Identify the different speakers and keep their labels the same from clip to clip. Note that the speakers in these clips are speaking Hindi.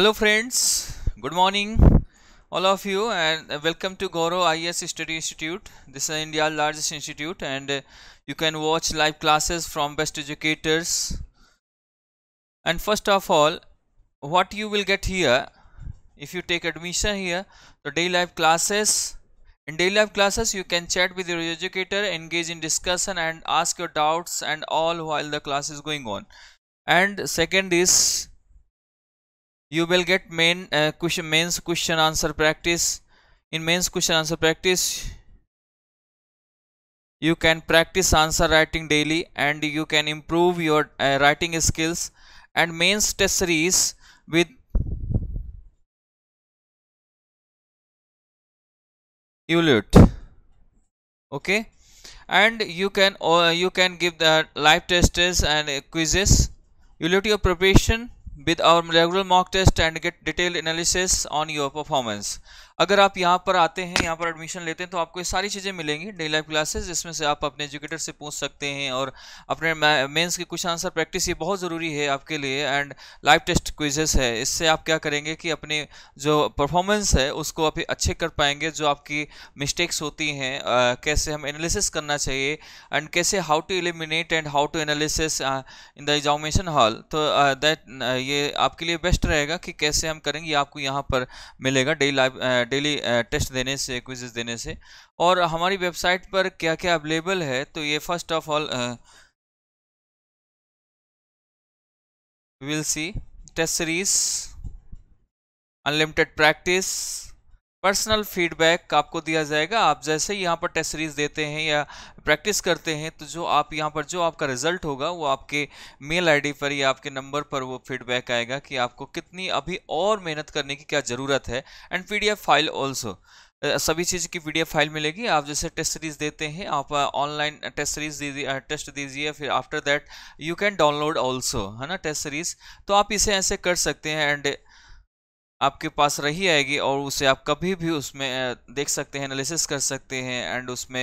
Speaker 1: hello friends good morning all of you and uh, welcome to Goro IS Study Institute this is India's largest institute and uh, you can watch live classes from best educators and first of all what you will get here if you take admission here the day live classes in day live classes you can chat with your educator engage in discussion and ask your doubts and all while the class is going on and second is you will get main uh, question mains question answer practice in mains question answer practice you can practice answer writing daily and you can improve your uh, writing skills and mains test series
Speaker 2: with Eulut okay and you can uh, you can
Speaker 1: give the live tests and quizzes Eulut your preparation with our regular mock test and get detailed analysis on your performance. अगर आप यहाँ पर आते हैं यहाँ पर एडमिशन लेते हैं तो आपको ये सारी चीज़ें मिलेंगी डे लाइफ क्लासेस जिसमें से आप अपने एजुकेटर से पूछ सकते हैं और अपने मेंस के कुछ आंसर प्रैक्टिस ये बहुत ज़रूरी है आपके लिए एंड लाइव टेस्ट क्विजेस है इससे आप क्या करेंगे कि अपने जो परफॉर्मेंस है उसको आप अच्छे कर पाएंगे जो आपकी मिस्टेक्स होती हैं कैसे हम एनालिसिस करना चाहिए एंड कैसे how to eliminate and how to analysis in the examination hall तो दैट ये आपके लिए बेस्ट रहेगा कि कैसे हम करेंगे आपको यहाँ पर मिलेगा daily life daily test uh, देने से क्विजेज देने से और हमारी वेबसाइट पर क्या क्या अवेलेबल है तो ये first of all
Speaker 2: will see test series unlimited practice personal feedback
Speaker 1: आपको दिया जाएगा आप जैसे ही यहाँ पर टेस्ट सीरीज देते हैं या प्रैक्टिस करते हैं तो जो आप यहाँ पर जो आपका रिजल्ट होगा वो आपके मेल आईडी पर या आपके नंबर पर वो फीडबैक आएगा कि आपको कितनी अभी और मेहनत करने की क्या ज़रूरत है एंड पीडीएफ फाइल ऑल्सो सभी चीज़ की पीडीएफ फाइल मिलेगी आप जैसे टेस्ट सीरीज़ देते हैं आप ऑनलाइन टेस्ट सीरीज़ दीजिए टेस्ट दीजिए फिर after that you can download also है ना टेस्ट सीरीज़ तो आप इसे ऐसे कर सकते हैं एंड आपके पास रही आएगी और उसे आप कभी भी उसमें देख सकते हैं एनालिसिस कर सकते हैं एंड उसमें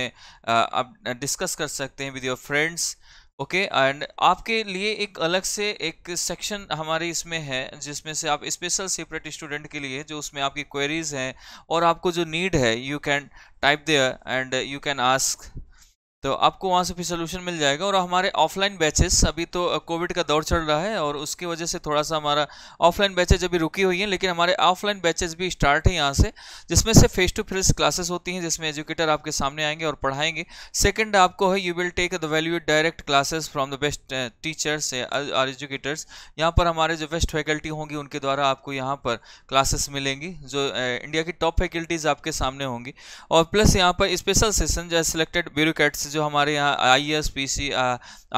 Speaker 1: आप डिस्कस कर सकते हैं with your friends okay and आपके लिए एक अलग से एक सेक्शन हमारी इसमें है जिसमें से आप स्पेशल सेपरेट स्टूडेंट के लिए जो उसमें आपकी क्वेरीज हैं और आपको जो नीड है you can type there and you can ask तो आपको वहाँ से फिर सोल्यूशन मिल जाएगा और हमारे ऑफलाइन बैचेस अभी तो कोविड का दौर चल रहा है और उसकी वजह से थोड़ा सा हमारा ऑफलाइन बैचेज अभी रुकी हुई हैं लेकिन हमारे ऑफलाइन बैचेज भी स्टार्ट हैं यहाँ से जिसमें से फेस टू फेस क्लासेस होती हैं जिसमें एजुकेटर आपके सामने आएंगे और पढ़ाएंगे सेकेंड आपको है you will take the value direct classes from the best teachers are educators यहाँ पर हमारे जो बेस्ट फैकल्टी होंगी उनके द्वारा आपको यहाँ पर क्लासेस मिलेंगी जो इंडिया की टॉप फैकल्टीज़ आपके सामने होंगी और प्लस यहाँ पर स्पेशल सेशन जो सिलेक्टेड ब्यूरोट्स जैसे जो हमारे यहाँ I S P C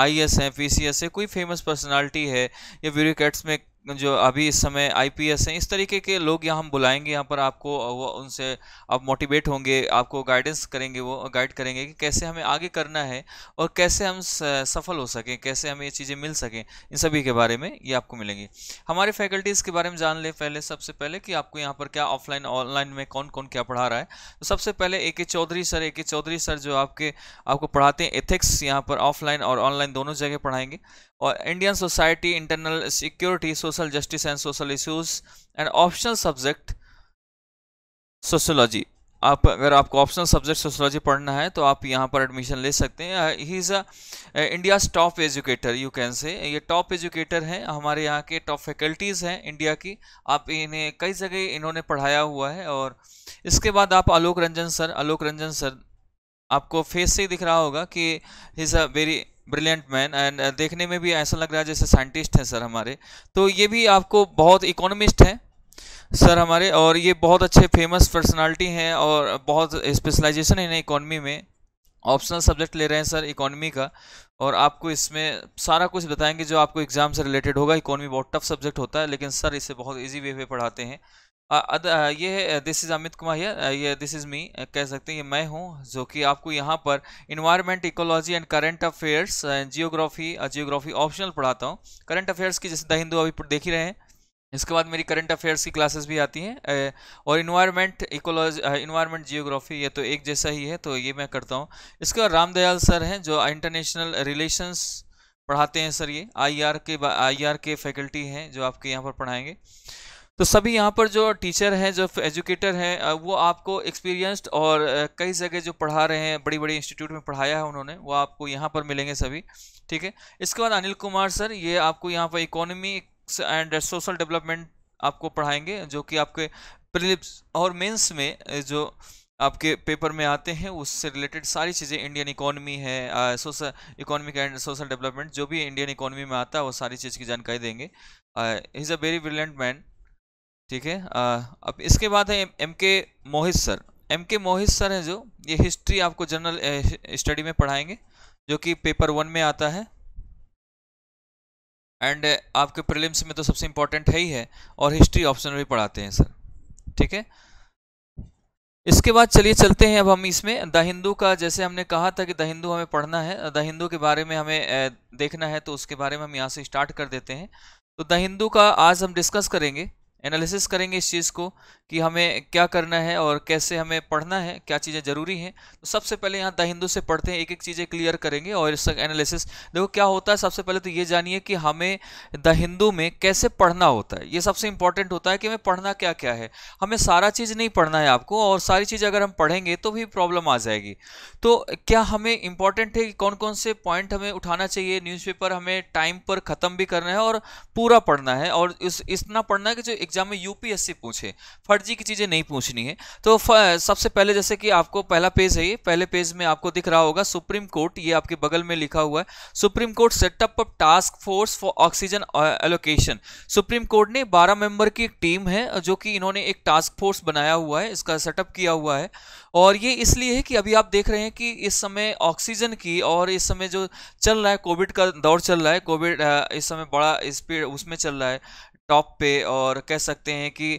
Speaker 1: I S हैं पी सी एस है कोई फेमस पर्सनैलिटी है या ब्यूरोट्स में जो अभी इस समय आईपीएस हैं इस तरीके के लोग यहाँ हम बुलाएंगे यहाँ पर आपको वो उनसे आप मोटिवेट होंगे आपको गाइडेंस करेंगे वो गाइड करेंगे कि कैसे हमें आगे करना है और कैसे हम सफल हो सकें कैसे हमें ये चीज़ें मिल सकें इन सभी के बारे में ये आपको मिलेंगी हमारे फैकल्टीज़ के बारे में जान लें पहले सबसे पहले कि आपको यहाँ पर क्या ऑफलाइन ऑनलाइन में कौन कौन क्या पढ़ा रहा है तो सबसे पहले ए के चौधरी सर ए के चौधरी सर जो आपके आपको पढ़ाते हैं एथिक्स यहाँ पर ऑफलाइन और ऑनलाइन दोनों जगह पढ़ाएंगे और Indian society internal security social justice and social issues and optional subject sociology आप अगर आपको ऑप्शनल सब्जेक्ट सोशोलॉजी पढ़ना है तो आप यहाँ पर एडमिशन ले सकते हैं he is a India's top educator you can say ये टॉप एजुकेटर हैं हमारे यहाँ के टॉप फैकल्टीज़ हैं इंडिया की आप इन्हें कई जगह इन्होंने पढ़ाया हुआ है और इसके बाद आप आलोक रंजन सर आलोक रंजन सर आपको फेस से ही दिख रहा होगा कि is a very brilliant man and देखने में भी ऐसा लग रहा है जैसे साइंटिस्ट हैं सर हमारे तो ये भी आपको बहुत इकोनॉमिस्ट हैं सर हमारे और ये बहुत अच्छे फेमस पर्सनालिटी हैं और बहुत स्पेशलाइजेशन है इकोनॉमी में ऑप्शनल सब्जेक्ट ले रहे हैं सर इकोनॉमी का और आपको इसमें सारा कुछ बताएंगे जो आपको एग्ज़ाम से रिलेटेड होगा इकोनॉमी बहुत टफ सब्जेक्ट होता है लेकिन सर इसे बहुत इजी वे पे पढ़ाते हैं ये दिस इज़ अमित कुमार है ये दिस इज़ मी कह सकते हैं ये मैं हूँ जो कि आपको यहाँ पर environment ecology and current affairs geography geography optional पढ़ाता हूँ करंट अफेयर्स की जैसे द हिंदू अभी देख ही रहे हैं इसके बाद मेरी करंट अफेयर्स की क्लासेस भी आती हैं और इन्वायरमेंट इकोलॉजी इन्वायरमेंट जियोग्राफी ये तो एक जैसा ही है तो ये मैं करता हूँ इसके बाद रामदयाल सर हैं जो इंटरनेशनल रिलेशंस पढ़ाते हैं सर ये आईआर के आईआर के फैकल्टी हैं जो आपके यहाँ पर पढ़ाएंगे तो सभी यहाँ पर जो टीचर हैं जो एजुकेटर हैं वो आपको एक्सपीरियंस्ड और कई जगह जो पढ़ा रहे हैं बड़ी बड़ी इंस्टीट्यूट में पढ़ाया है उन्होंने वो आपको यहाँ पर मिलेंगे सभी ठीक है इसके बाद अनिल कुमार सर ये आपको यहाँ पर इकोनॉमिक्स एंड सोशल डेवलपमेंट आपको पढ़ाएंगे जो कि आपके प्रिलिप्स और मेन्स में जो आपके पेपर में आते हैं उससे रिलेटेड सारी चीज़ें इंडियन इकोनॉमी है social economic and social development जो भी इंडियन इकोनॉमी में आता है वो सारी चीज़ की जानकारी देंगे is a very brilliant man ठीक है अब इसके बाद है एम के मोहित सर एम के मोहित सर हैं जो ये हिस्ट्री आपको जनरल स्टडी में पढ़ाएंगे जो कि पेपर वन में आता है एंड आपके प्रीलिम्स में तो सबसे इम्पोर्टेंट है ही है और हिस्ट्री ऑप्शन भी पढ़ाते हैं सर ठीक है इसके बाद चलिए चलते हैं अब हम इसमें द हिंदू का जैसे हमने कहा था कि द हिंदू हमें पढ़ना है द हिंदू के बारे में हमें देखना है तो उसके बारे में हम यहाँ से स्टार्ट कर देते हैं तो द हिंदू का आज हम डिस्कस करेंगे एनालिसिस करेंगे इस चीज़ को कि हमें क्या करना है और कैसे हमें पढ़ना है क्या चीज़ें ज़रूरी हैं तो सबसे पहले यहाँ द हिंदू से पढ़ते हैं एक एक चीज़ें क्लियर करेंगे और इस एनालिसिस देखो क्या होता है सबसे पहले तो ये जानिए कि हमें द हिंदू में कैसे पढ़ना होता है ये सबसे इंपॉर्टेंट होता है कि हमें पढ़ना क्या क्या है हमें सारा चीज़ नहीं पढ़ना है आपको और सारी चीज़ अगर हम पढ़ेंगे तो भी प्रॉब्लम आ जाएगी तो क्या हमें इंपॉर्टेंट है कि कौन कौन से पॉइंट हमें उठाना चाहिए न्यूज़पेपर हमें टाइम पर ख़त्म भी करना है और पूरा पढ़ना है और इस इतना पढ़ना है कि जो एग्जाम में यूपीएससी पूछे फर्जी की चीज़ें नहीं पूछनी है तो सबसे पहले जैसे कि आपको पहला पेज है ये पहले पेज में आपको दिख रहा होगा सुप्रीम कोर्ट ये आपके बगल में लिखा हुआ है supreme court setup of task force for oxygen allocation supreme court ने बारह मेंबर की एक टीम है जो कि इन्होंने एक टास्क फोर्स बनाया हुआ है इसका सेटअप किया हुआ है और ये इसलिए है कि अभी आप देख रहे हैं कि इस समय ऑक्सीजन की और इस समय जो चल रहा है कोविड का दौर चल रहा है कोविड इस समय बड़ा स्पीड उसमें चल रहा है टॉप पे और कह सकते हैं कि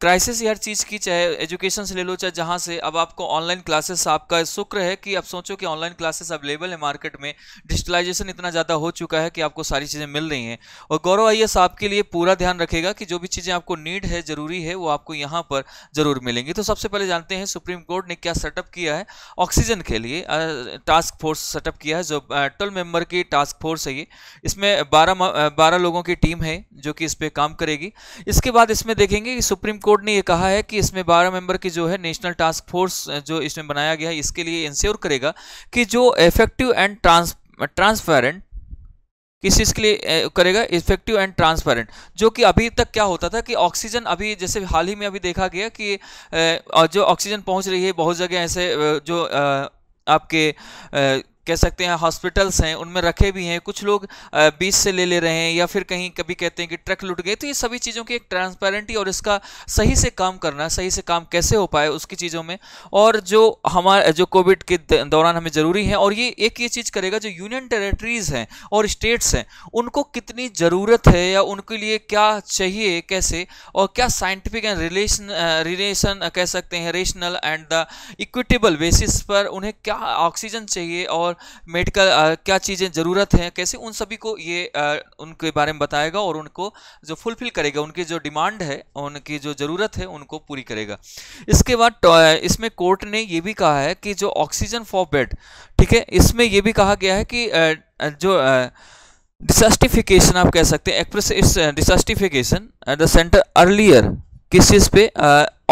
Speaker 1: क्राइसिस हर चीज़ की चाहे एजुकेशन से ले लो चाहे जहाँ से अब आपको ऑनलाइन क्लासेस आपका शुक्र है कि आप सोचो कि ऑनलाइन क्लासेस अवेलेबल है मार्केट में डिजिटलाइजेशन इतना ज़्यादा हो चुका है कि आपको सारी चीज़ें मिल रही हैं और गौरव आई आपके लिए पूरा ध्यान रखेगा कि जो भी चीज़ें आपको नीड है ज़रूरी है वो आपको यहाँ पर ज़रूर मिलेंगी तो सबसे पहले जानते हैं सुप्रीम कोर्ट ने क्या सेटअप किया है ऑक्सीजन के लिए टास्क फोर्स सेटअप किया है जो ट्वेल्व मेंबर की टास्क फोर्स है ये इसमें बारह बारह लोगों की टीम है जो कि इस पर काम करेगी इसके बाद इसमें देखेंगे कि सुप्रीम कोर्ट ने यह कहा है कि इसमें बारह मेंबर की जो है नेशनल टास्क फोर्स जो इसमें बनाया गया है इसके लिए इंश्योर करेगा कि जो इफेक्टिव एंड ट्रांस ट्रांसपेरेंट किस चीज़ के लिए करेगा इफेक्टिव एंड ट्रांसपेरेंट जो कि अभी तक क्या होता था कि ऑक्सीजन अभी जैसे हाल ही में अभी देखा गया कि जो ऑक्सीजन पहुंच रही है बहुत जगह ऐसे जो आपके कह सकते हैं हॉस्पिटल्स हैं उनमें रखे भी हैं कुछ लोग बीच से ले ले रहे हैं या फिर कहीं कभी कहते हैं कि ट्रक लुट गए तो ये सभी चीज़ों की एक ट्रांसपेरेंटी और इसका सही से काम करना सही से काम कैसे हो पाए उसकी चीज़ों में और जो हमारा जो कोविड के दौरान हमें ज़रूरी है और ये एक ये चीज़ करेगा जो यूनियन टेरेटरीज़ हैं और स्टेट्स हैं उनको कितनी ज़रूरत है या उनके लिए क्या चाहिए कैसे और क्या साइंटिफिक एंड रिलेशन रिलेशन कह सकते हैं rational and the equitable basis पर उन्हें क्या ऑक्सीजन चाहिए और मेडिकल क्या चीज़ें ज़रूरत हैं कैसे उन सभी को ये आ, उनके बारे में बताएगा और उनको जो फुलफिल करेगा उनकी जो डिमांड है उनकी जो ज़रूरत है उनको पूरी करेगा इसके बाद इसमें कोर्ट ने ये भी कहा है कि जो ऑक्सीजन फॉर बेड ठीक है इसमें यह भी कहा गया है कि आ, जो आ, डिसस्टिफिकेशन आप कह सकते हैं express is dissatisfaction at the centre earlier किस चीज़ पे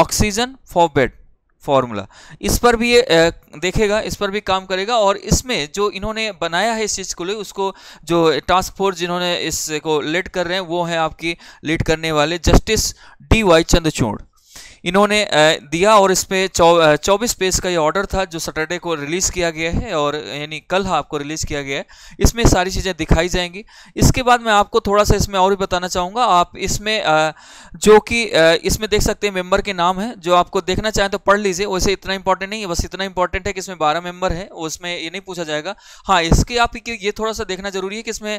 Speaker 1: ऑक्सीजन फॉर बेड फॉर्मूला इस पर भी ये देखेगा इस पर भी काम करेगा और इसमें जो इन्होंने बनाया है इस चीज़ को ले उसको जो टास्क फोर्स जिन्होंने इसको लीड कर रहे हैं वो है आपकी लीड करने वाले जस्टिस डी वाई चंद्रचूड़ इन्होंने दिया और इस पर चौ, चौबीस पेज का ये ऑर्डर था जो सैटरडे को रिलीज़ किया गया है और यानी कल हाँ, आपको रिलीज़ किया गया है इसमें सारी चीज़ें दिखाई जाएंगी इसके बाद मैं आपको थोड़ा सा इसमें और भी बताना चाहूँगा आप इसमें जो कि इसमें देख सकते हैं मेम्बर के नाम है जो आपको देखना चाहें तो पढ़ लीजिए वैसे इतना इंपॉर्टेंट नहीं है बस इतना इंपॉर्टेंट है कि इसमें बारह मेम्बर है उसमें ये नहीं पूछा जाएगा हाँ इसके आप ये थोड़ा सा देखना जरूरी है कि इसमें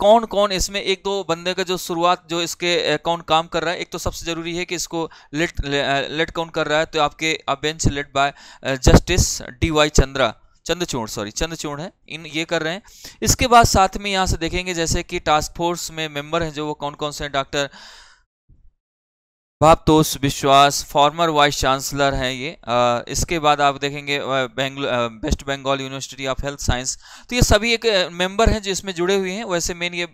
Speaker 1: कौन कौन इसमें एक दो बंदे का जो शुरुआत जो इसके कौन काम कर रहा है एक तो सबसे ज़रूरी है कि इसको लेट लेट काउंट कर रहा है तो आपके आप bench led by justice D Y Chandra Chandrachud sorry Chandrachud है इन ये कर रहे हैं इसके बाद साथ में यहाँ से देखेंगे जैसे कि टास्क फोर्स में मेंबर हैं जो वो कौन कौन से हैं डॉक्टर भापतोष विश्वास फॉर्मर वाइस चांसलर हैं ये आ, इसके बाद आप देखेंगे west Bengal university of health science तो ये सभी एक मेंबर हैं जो इसमें जुड़े हुए हैं वैसे मेन ये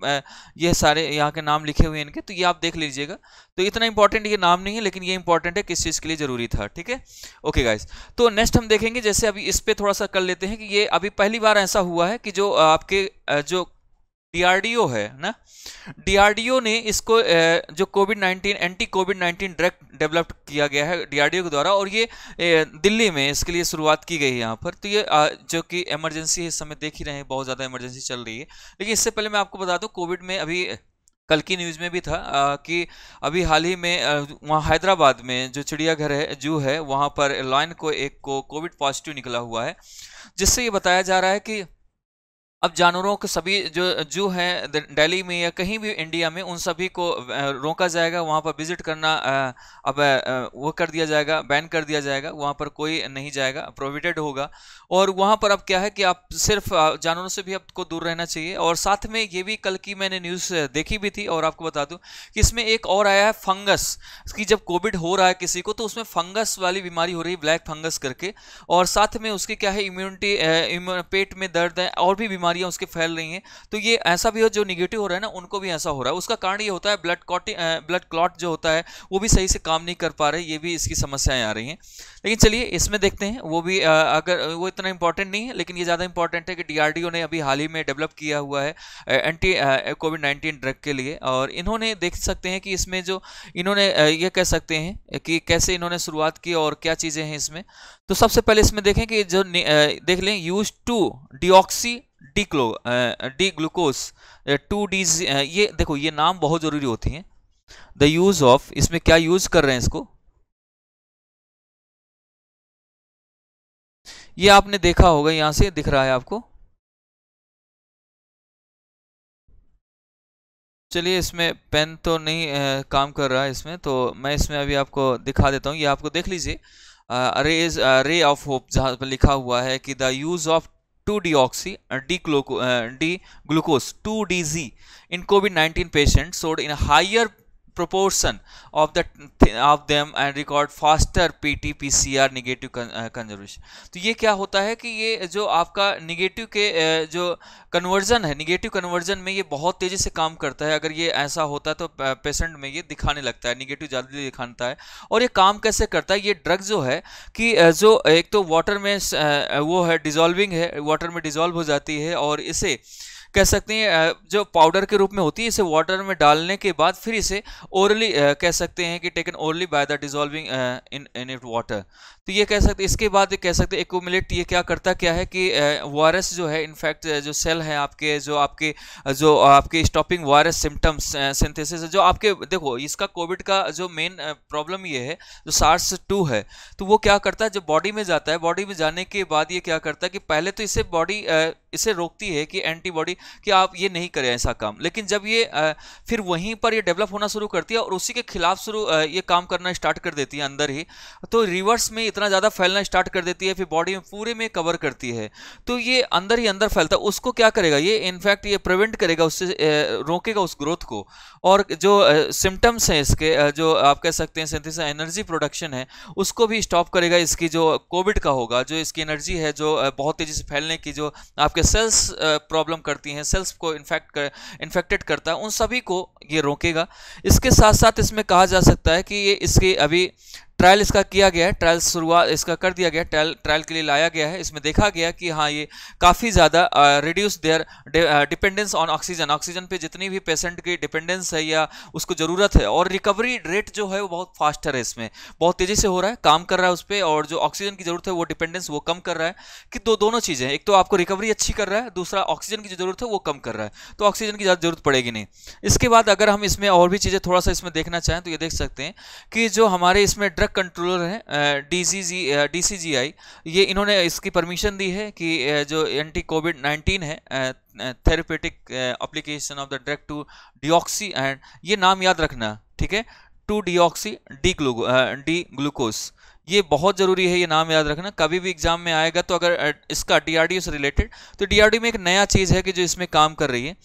Speaker 1: ये सारे यहाँ के नाम लिखे हुए हैं इनके तो ये आप देख लीजिएगा तो इतना इंपॉर्टेंट ये नाम नहीं है लेकिन ये इंपॉर्टेंट है किस चीज़ के लिए ज़रूरी था ठीक है ओके गाइज तो नेक्स्ट हम देखेंगे जैसे अभी इस पर थोड़ा सा कर लेते हैं कि ये अभी पहली बार ऐसा हुआ है कि जो आपके जो डीआरडीओ है ना डीआरडीओ ने इसको जो covid 19 anti covid 19 drug develop किया गया है डीआरडीओ के द्वारा और ये दिल्ली में इसके लिए शुरुआत की गई है यहाँ पर तो ये जो कि इमरजेंसी इस समय देख ही रहे हैं बहुत ज़्यादा इमरजेंसी चल रही है लेकिन इससे पहले मैं आपको बता दूँ कोविड में अभी कल की न्यूज़ में भी था आ, कि अभी हाल ही में वहाँ हैदराबाद में जो चिड़ियाघर है जू है वहाँ पर लॉयन को एक को कोविड पॉजिटिव निकला हुआ है जिससे ये बताया जा रहा है कि अब जानवरों के सभी जो जू हैं दिल्ली में या कहीं भी इंडिया में उन सभी को रोका जाएगा वहाँ पर विजिट करना अब वो कर दिया जाएगा बैन कर दिया जाएगा वहाँ पर कोई नहीं जाएगा प्रोविडेड होगा और वहाँ पर अब क्या है कि आप सिर्फ जानवरों से भी आपको दूर रहना चाहिए और साथ में ये भी कल की मैंने न्यूज़ देखी भी थी और आपको बता दूँ कि इसमें एक और आया है फंगस कि जब कोविड हो रहा है किसी को तो उसमें फंगस वाली बीमारी हो रही है ब्लैक फंगस करके और साथ में उसकी क्या है इम्यूनिटी पेट में दर्द है और भी बीमारी बीमारियां उसके फैल रही हैं तो ये ऐसा भी हो जो निगेटिव हो रहा है ना उनको भी ऐसा हो रहा है उसका कारण ये होता है ब्लड क्लॉट ब्लड क्लॉट जो होता है वो भी सही से काम नहीं कर पा रहे ये भी इसकी समस्याएं आ रही हैं लेकिन चलिए इसमें देखते हैं वो भी अगर वो इतना इंपॉर्टेंट नहीं है लेकिन ये ज़्यादा इंपॉर्टेंट है कि डी ने अभी हाल ही में डेवलप किया हुआ है एंटी कोविड नाइन्टीन ड्रग के लिए और इन्होंने देख सकते हैं कि इसमें जो इन्होंने ये कह सकते हैं कि कैसे इन्होंने शुरुआत की और क्या चीज़ें हैं इसमें तो सबसे पहले इसमें देखें कि जो देख लें यूज टू डिओक्सी डी क्लो डी ग्लूकोज टू डीज ये देखो ये नाम बहुत ज़रूरी होती हैं द
Speaker 2: यूज़ ऑफ इसमें क्या यूज़ कर रहे हैं इसको ये आपने देखा होगा यहां से दिख रहा है आपको चलिए इसमें पेन तो नहीं आ, uh, काम
Speaker 1: कर रहा है इसमें तो मैं इसमें अभी आपको दिखा देता हूँ ये आपको देख लीजिए रे रे ऑफ होप जहाँ पर लिखा हुआ है कि the use of Uh, uh, 2 deoxy uh, D, D glucose 2 DZ in COVID 19 patients showed in a higher proportion of the th of them and record faster PT PCR negative uh, conservation तो ये क्या होता है कि ये जो आपका negative के uh, जो conversion है negative conversion में ये बहुत तेज़ी से काम करता है अगर ये ऐसा होता है तो पेशेंट uh, में ये दिखाने लगता है negative जल्दी दिखाता है और ये काम कैसे करता है ये ड्रग जो है कि जो एक तो वाटर में वो है डिजॉल्विंग है वाटर में डिजॉल्व हो जाती है और इसे कह सकते हैं जो पाउडर के रूप में होती है इसे वाटर में डालने के बाद फिर इसे ओरली कह सकते हैं कि taken orally by the dissolving in in it water तो ये कह सकते इसके बाद कह सकते एकोमिलेट ये क्या करता क्या है कि वायरस जो है इनफैक्ट जो सेल है आपके जो आपके जो आपके स्टॉपिंग वायरस सिम्टम्स सिंथेसिस जो आपके देखो इसका कोविड का जो मेन प्रॉब्लम ये है जो सार्स टू है तो वो क्या करता है जो बॉडी में जाता है बॉडी में जाने के बाद ये क्या करता है कि पहले तो इसे बॉडी इसे रोकती है कि एंटीबॉडी कि आप ये नहीं करें ऐसा काम लेकिन जब ये फिर वहीं पर ये डेवलप होना शुरू करती है और उसी के खिलाफ शुरू ये काम करना स्टार्ट कर देती है अंदर ही तो रिवर्स में इतना ज़्यादा फैलना स्टार्ट कर देती है फिर बॉडी में पूरे में कवर करती है तो ये अंदर ही अंदर फैलता है उसको क्या करेगा ये इनफैक्ट ये प्रिवेंट करेगा उससे रोकेगा उस ग्रोथ को और जो सिम्टम्स हैं इसके जो आप कह सकते हैं सिंथिस एनर्जी प्रोडक्शन है उसको भी स्टॉप करेगा इसकी जो कोविड का होगा जो इसकी एनर्जी है जो बहुत तेज़ी से फैलने की जो आपके सेल्स प्रॉब्लम करती हैं सेल्स को इन्फेक्ट कर इन्फेक्टेड करता है उन सभी को ये रोकेगा इसके साथ साथ इसमें कहा जा सकता है कि ये इसकी अभी ट्रायल इसका किया गया है ट्रायल शुरुआत इसका कर दिया गया ट्रायल ट्रायल के लिए लाया गया है इसमें देखा गया कि हाँ ये काफ़ी ज़्यादा reduce their dependence on oxygen oxygen पे जितनी भी पेशेंट की डिपेंडेंस है या उसको ज़रूरत है और रिकवरी रेट जो है वो बहुत फास्ट है इसमें बहुत तेज़ी से हो रहा है काम कर रहा है उस पर और जो ऑक्सीजन की ज़रूरत है वो डिपेंडेंस वो कम कर रहा है कि दो दोनों चीज़ें एक तो आपको रिकवरी अच्छी कर रहा है दूसरा ऑक्सीजन की ज़रूरत है वो कम कर रहा है तो ऑक्सीजन की ज़्यादा ज़रूरत पड़ेगी नहीं इसके बाद अगर हम इसमें और भी चीज़ें थोड़ा सा इसमें देखना चाहें तो ये देख सकते हैं कि जो हमारे इसमें ड्रग ड्रग कंट्रोलर है D C G D C G I ये इन्होंने इसकी परमिशन दी है कि जो एंटी कोविड नाइन्टीन है therapeutic application of the drug two deoxy and ये नाम याद रखना ठीक है two deoxy D gluco D glucose ये बहुत ज़रूरी है ये नाम याद रखना कभी भी एग्जाम में आएगा तो अगर इसका डी से रिलेटेड तो डी में एक नया चीज़ है कि जो इसमें काम कर रही है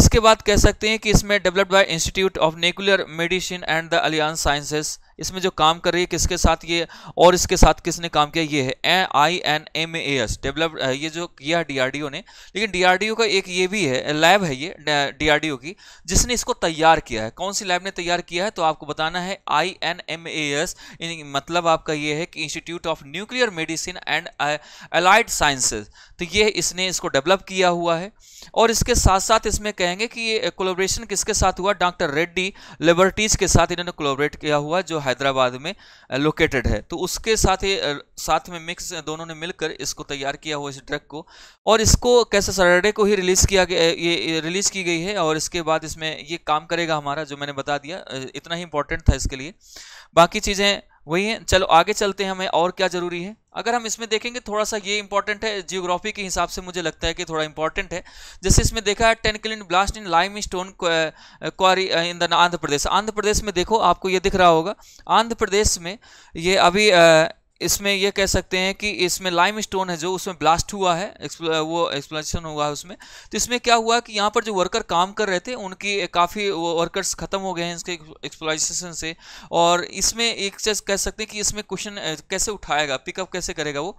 Speaker 1: इसके बाद कह सकते हैं कि इसमें developed by institute of nuclear medicine and the allied sciences इसमें जो काम कर रही है किसके साथ ये और इसके साथ किसने काम किया ये है A I N M A S develop ये जो किया डीआरडीओ ने लेकिन डीआरडीओ का एक ये भी है लैब है ये डीआरडीओ की जिसने इसको तैयार किया है कौन सी लैब ने तैयार किया है तो आपको बताना है I N M A S मतलब आपका ये है कि institute of nuclear medicine and allied sciences तो ये इसने इसको डेवलप किया हुआ है और इसके साथ साथ इसमें कहेंगे कि ये कोलोब्रेशन किसके साथ हुआ डॉक्टर रेड्डी लेबोरेटरीज के साथ इन्होंने कोलोबरेट किया हुआ जो है हैदराबाद में लोकेटेड है तो उसके साथ ही साथ में मिक्स दोनों ने मिलकर इसको तैयार किया हुआ इस ड्रग को और इसको कैसे सैटरडे को ही रिलीज़ किया गया ये रिलीज़ की गई है और इसके बाद इसमें ये काम करेगा हमारा जो मैंने बता दिया इतना ही इंपॉर्टेंट था इसके लिए बाकी चीज़ें वही है चलो आगे चलते हैं हमें और क्या ज़रूरी है अगर हम इसमें देखेंगे थोड़ा सा ये इंपॉर्टेंट है जियोग्राफी के हिसाब से मुझे लगता है कि थोड़ा इंपॉर्टेंट है जैसे इसमें देखा है ten blast in lime stone quarry in the Andhra Pradesh Andhra Pradesh में देखो आपको ये दिख रहा होगा आंध्र प्रदेश में ये अभी इसमें यह कह सकते हैं कि इसमें लाइम स्टोन है जो उसमें ब्लास्ट हुआ है वो एक्सप्लेशन हुआ है उसमें तो इसमें क्या हुआ कि यहाँ पर जो वर्कर काम कर रहे थे उनकी काफ़ी वर्कर्स खत्म हो गए हैं इसके एक्सप्लाइजेशन से और इसमें एक चीज़ कह सकते हैं कि इसमें क्वेश्चन कैसे उठाएगा पिकअप कैसे करेगा वो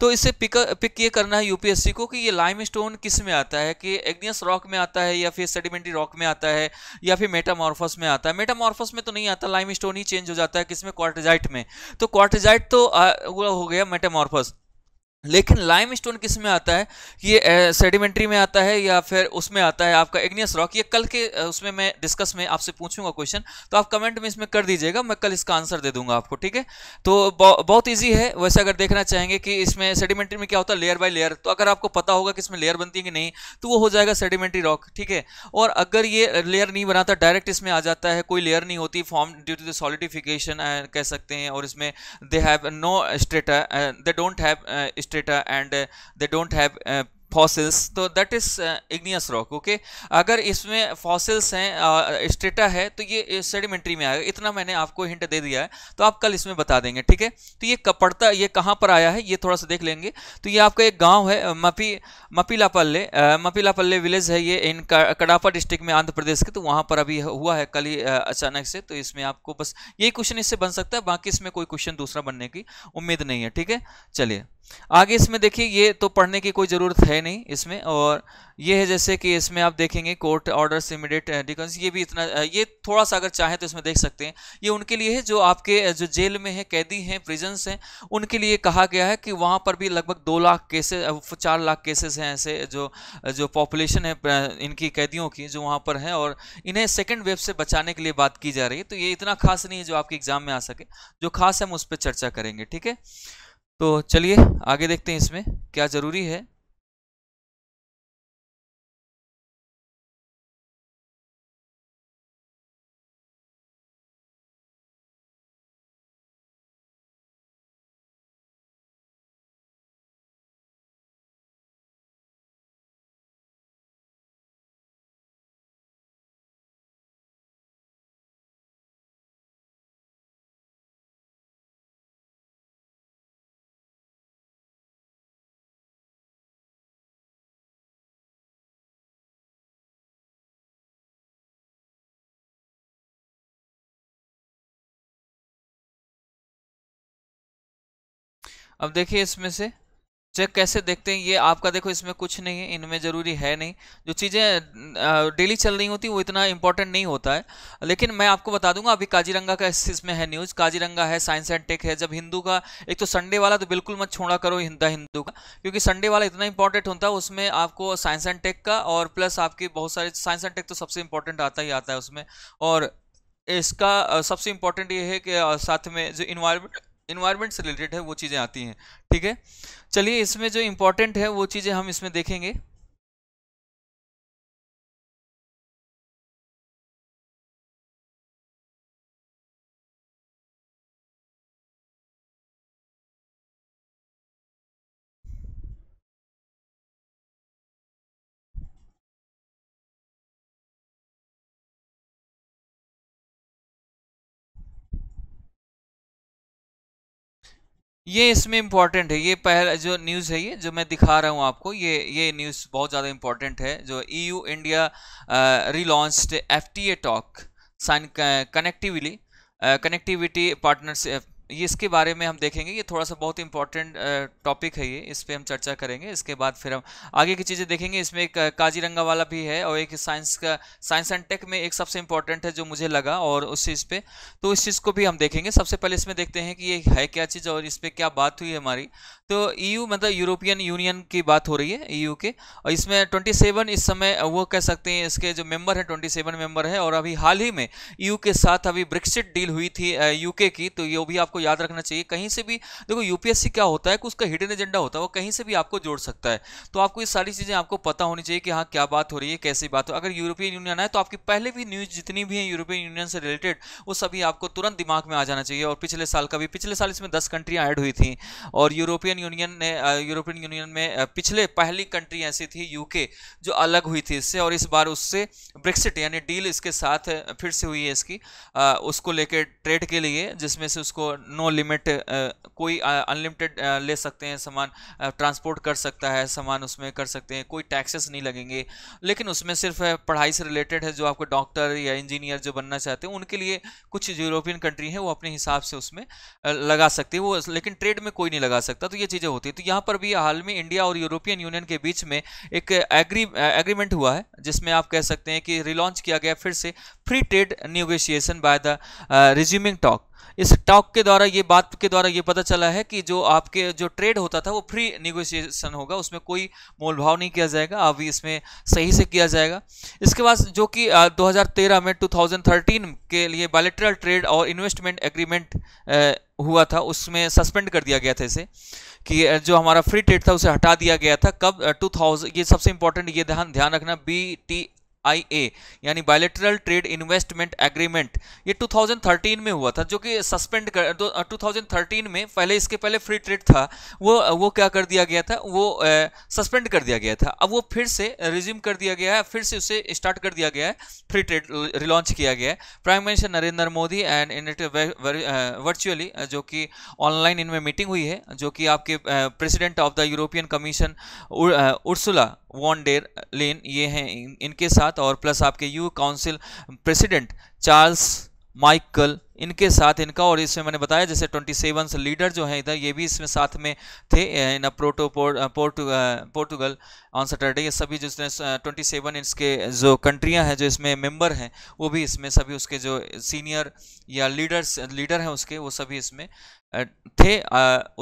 Speaker 1: तो इससे पिक पिक ये करना है यूपीएससी को कि ये लाइम स्टोन किस में आता है कि एग्नियस रॉक में आता है या फिर सेडिमेंट्री रॉक में आता है या फिर मेटामॉर्फस में आता है मेटामॉर्फस में तो नहीं आता लाइम स्टोन ही चेंज हो जाता है किसमें क्वार्टजाइट में तो क्वार्टजाइट तो आ, वो हो गया मेटामॉर्फोस लेकिन लाइम स्टोन किस में आता है ये सेडिमेंट्री में आता है या फिर उसमें आता है आपका एग्नियस रॉक ये कल के उसमें मैं डिस्कस में आपसे पूछूंगा क्वेश्चन तो आप कमेंट में इसमें कर दीजिएगा मैं कल इसका आंसर दे दूंगा आपको ठीक है तो बहुत ईजी है वैसे अगर देखना चाहेंगे कि इसमें सेडिमेंट्री में क्या होता है लेयर बाई लेयर तो अगर आपको पता होगा कि इसमें लेयर बनती है कि नहीं तो वो हो जाएगा सेडिमेंट्री रॉक ठीक है और अगर ये लेयर नहीं बनाता डायरेक्ट इसमें आ जाता है कोई लेयर नहीं होती form due to the solidification कह सकते हैं और इसमें they have no strata they don't have strata and uh, they don't have uh, fossils तो that is igneous rock okay अगर इसमें फॉसिल्स हैं स्टेटा है तो ये सेडिमेंट्री में आएगा इतना मैंने आपको हिंट दे दिया है तो आप कल इसमें बता देंगे ठीक है तो ये कपड़ता ये कहाँ पर आया है ये थोड़ा सा देख लेंगे तो ये आपका एक गांव है मपी मपीलापल्ले मपीलापल्ले विलेज है ये इन कड़ापा डिस्ट्रिक्ट में आंध्र प्रदेश के तो वहाँ पर अभी हुआ है कल ही अचानक से तो इसमें आपको बस यही क्वेश्चन इससे बन सकता है बाकी इसमें कोई क्वेश्चन दूसरा बनने की उम्मीद नहीं है ठीक है चलिए आगे इसमें देखिए ये तो पढ़ने की कोई ज़रूरत है नहीं इसमें और ये है जैसे कि इसमें आप देखेंगे कोर्ट ऑर्डर्स इमिडिएट डिकन्स ये भी इतना uh, ये थोड़ा सा अगर चाहें तो इसमें देख सकते हैं ये उनके लिए है जो आपके uh, जो जेल में है कैदी हैं प्रिजन्स हैं उनके लिए कहा गया है कि वहाँ पर भी लगभग दो लाख केसेस uh, चार लाख केसेस हैं ऐसे जो जो पॉपुलेशन है इनकी कैदियों की जो वहाँ पर हैं और इन्हें सेकेंड वेव से बचाने के लिए बात की जा रही है तो ये इतना खास नहीं है जो आपके एग्ज़ाम में आ सके जो खास हम उस पर चर्चा करेंगे ठीक है तो चलिए
Speaker 2: आगे देखते हैं इसमें क्या ज़रूरी है अब देखिए
Speaker 1: इसमें से चेक कैसे देखते हैं ये आपका देखो इसमें कुछ नहीं है इनमें ज़रूरी है नहीं जो चीज़ें डेली चल रही होती वो इतना इंपॉर्टेंट नहीं होता है लेकिन मैं आपको बता दूंगा अभी काजीरंगा का इसमें है न्यूज़ काजीरंगा है साइंस एंड टेक है जब हिंदू का एक तो संडे वाला तो बिल्कुल मत छोड़ा करो हिंदा हिंदू का क्योंकि संडे वाला इतना इंपॉर्टेंट होता है उसमें आपको साइंस एंड टेक का और प्लस आपकी बहुत सारे साइंस एंड टेक तो सबसे इंपॉर्टेंट आता ही आता है उसमें और इसका सबसे इंपॉर्टेंट ये है कि साथ में जो इन्वायरमेंट इन्वायरमेंट से रिलेटेड है वो चीज़ें आती हैं ठीक
Speaker 2: है चलिए इसमें जो इम्पोर्टेंट है वो चीज़ें हम इसमें देखेंगे ये इसमें इम्पॉर्टेंट है
Speaker 1: ये पहला जो न्यूज़ है ये जो मैं दिखा रहा हूँ आपको ये ये न्यूज़ बहुत ज़्यादा इम्पॉर्टेंट है जो EU India relaunched F T A talk sign connectively connectivity partnership ये इसके बारे में हम देखेंगे ये थोड़ा सा बहुत इंपॉर्टेंट टॉपिक है ये इस पर हम चर्चा करेंगे इसके बाद फिर हम आगे की चीज़ें देखेंगे इसमें एक काजीरंगा वाला भी है और एक साइंस का साइंस एंड टेक में एक सबसे इंपॉर्टेंट है जो मुझे लगा और उस चीज़ पे तो इस चीज़ को भी हम देखेंगे सबसे पहले इसमें देखते हैं कि ये है क्या चीज़ और इस पर क्या बात हुई हमारी तो ई e मतलब यूरोपियन यूनियन की बात हो रही है ई e के और इसमें ट्वेंटी इस समय वो कह सकते हैं इसके जो मेम्बर हैं ट्वेंटी मेंबर है और अभी हाल ही में यू e के साथ अभी ब्रिक्सिट डील हुई थी यू की तो ये भी आप आपको याद रखना चाहिए कहीं से भी देखो यूपीएससी क्या होता है कि उसका हिडन एजेंडा होता है वो कहीं से भी आपको जोड़ सकता है तो आपको ये सारी चीज़ें आपको पता होनी चाहिए कि हाँ क्या बात हो रही है कैसी बात हो अगर यूरोपियन यूनियन आए तो आपकी पहले भी न्यूज़ जितनी भी है यूरोपियन यूनियन से रिलेटेड वो सभी आपको तुरंत दिमाग में आ जाना चाहिए और पिछले साल का भी पिछले साल इसमें दस कंट्रियाँ ऐड हुई थी और यूरोपियन यूनियन ने यूरोपियन यूनियन में पिछले पहली कंट्री ऐसी थी यूके जो अलग हुई थी इससे और इस बार उससे ब्रेक्सिट यानी डील इसके साथ फिर से हुई है इसकी आ, उसको लेकर ट्रेड के लिए जिसमें से उसको नो लिमिट कोई अनलिमिटेड ले सकते हैं सामान ट्रांसपोर्ट कर सकता है सामान उसमें कर सकते हैं कोई टैक्सेस नहीं लगेंगे लेकिन उसमें सिर्फ पढ़ाई से रिलेटेड है जो आपको डॉक्टर या इंजीनियर जो बनना चाहते हैं उनके लिए कुछ यूरोपियन कंट्री हैं वो अपने हिसाब से उसमें लगा सकती है वो लेकिन ट्रेड में कोई नहीं लगा सकता तो ये चीज़ें होती है तो यहाँ पर भी हाल में इंडिया और यूरोपियन यूनियन के बीच में एक एग्री एग्रीमेंट हुआ है जिसमें आप कह सकते हैं कि रिलॉन्च किया गया फिर से free trade negotiation by the resuming talk इस टॉक के द्वारा ये बात के द्वारा ये पता चला है कि जो आपके जो ट्रेड होता था वो फ्री निगोशिएशन होगा उसमें कोई मोलभाव भाव नहीं किया जाएगा अभी इसमें सही से किया जाएगा इसके बाद जो कि 2013 में 2013 के लिए बायोलेट्रल ट्रेड और इन्वेस्टमेंट एग्रीमेंट हुआ था उसमें सस्पेंड कर दिया गया था इसे कि जो हमारा फ्री ट्रेड था उसे हटा दिया गया था कब 2000 ये सबसे इंपॉर्टेंट ये ध्यान ध्यान रखना बी टी ए यानी बायोलेटरल ट्रेड इन्वेस्टमेंट एग्रीमेंट ये 2013 में हुआ था जो कि सस्पेंड कर तो 2013 में पहले इसके पहले फ्री ट्रेड था वो वो क्या कर दिया गया था वो सस्पेंड कर दिया गया था अब वो फिर से रिज्यूम कर दिया गया है फिर से उसे स्टार्ट कर दिया गया है फ्री ट्रेड रिलॉन्च किया गया है prime minister Narendra Modi and in it virtually जो कि ऑनलाइन इनमें मीटिंग हुई है जो कि आपके president of the European commission Ursula von der Leyen ये हैं इन, इनके साथ और प्लस आपके EU council president Charles Michel इनके साथ इनका और इसमें मैंने बताया जैसे ट्वेंटी सेवन लीडर जो हैं इधर ये भी इसमें साथ में थे in Porto Portugal on Saturday ये सभी जो ट्वेंटी सेवन इसके जो कंट्रियां हैं जो इसमें मेंबर हैं वो भी इसमें सभी उसके जो सीनियर या लीडर्स लीडर हैं उसके वो सभी इसमें थे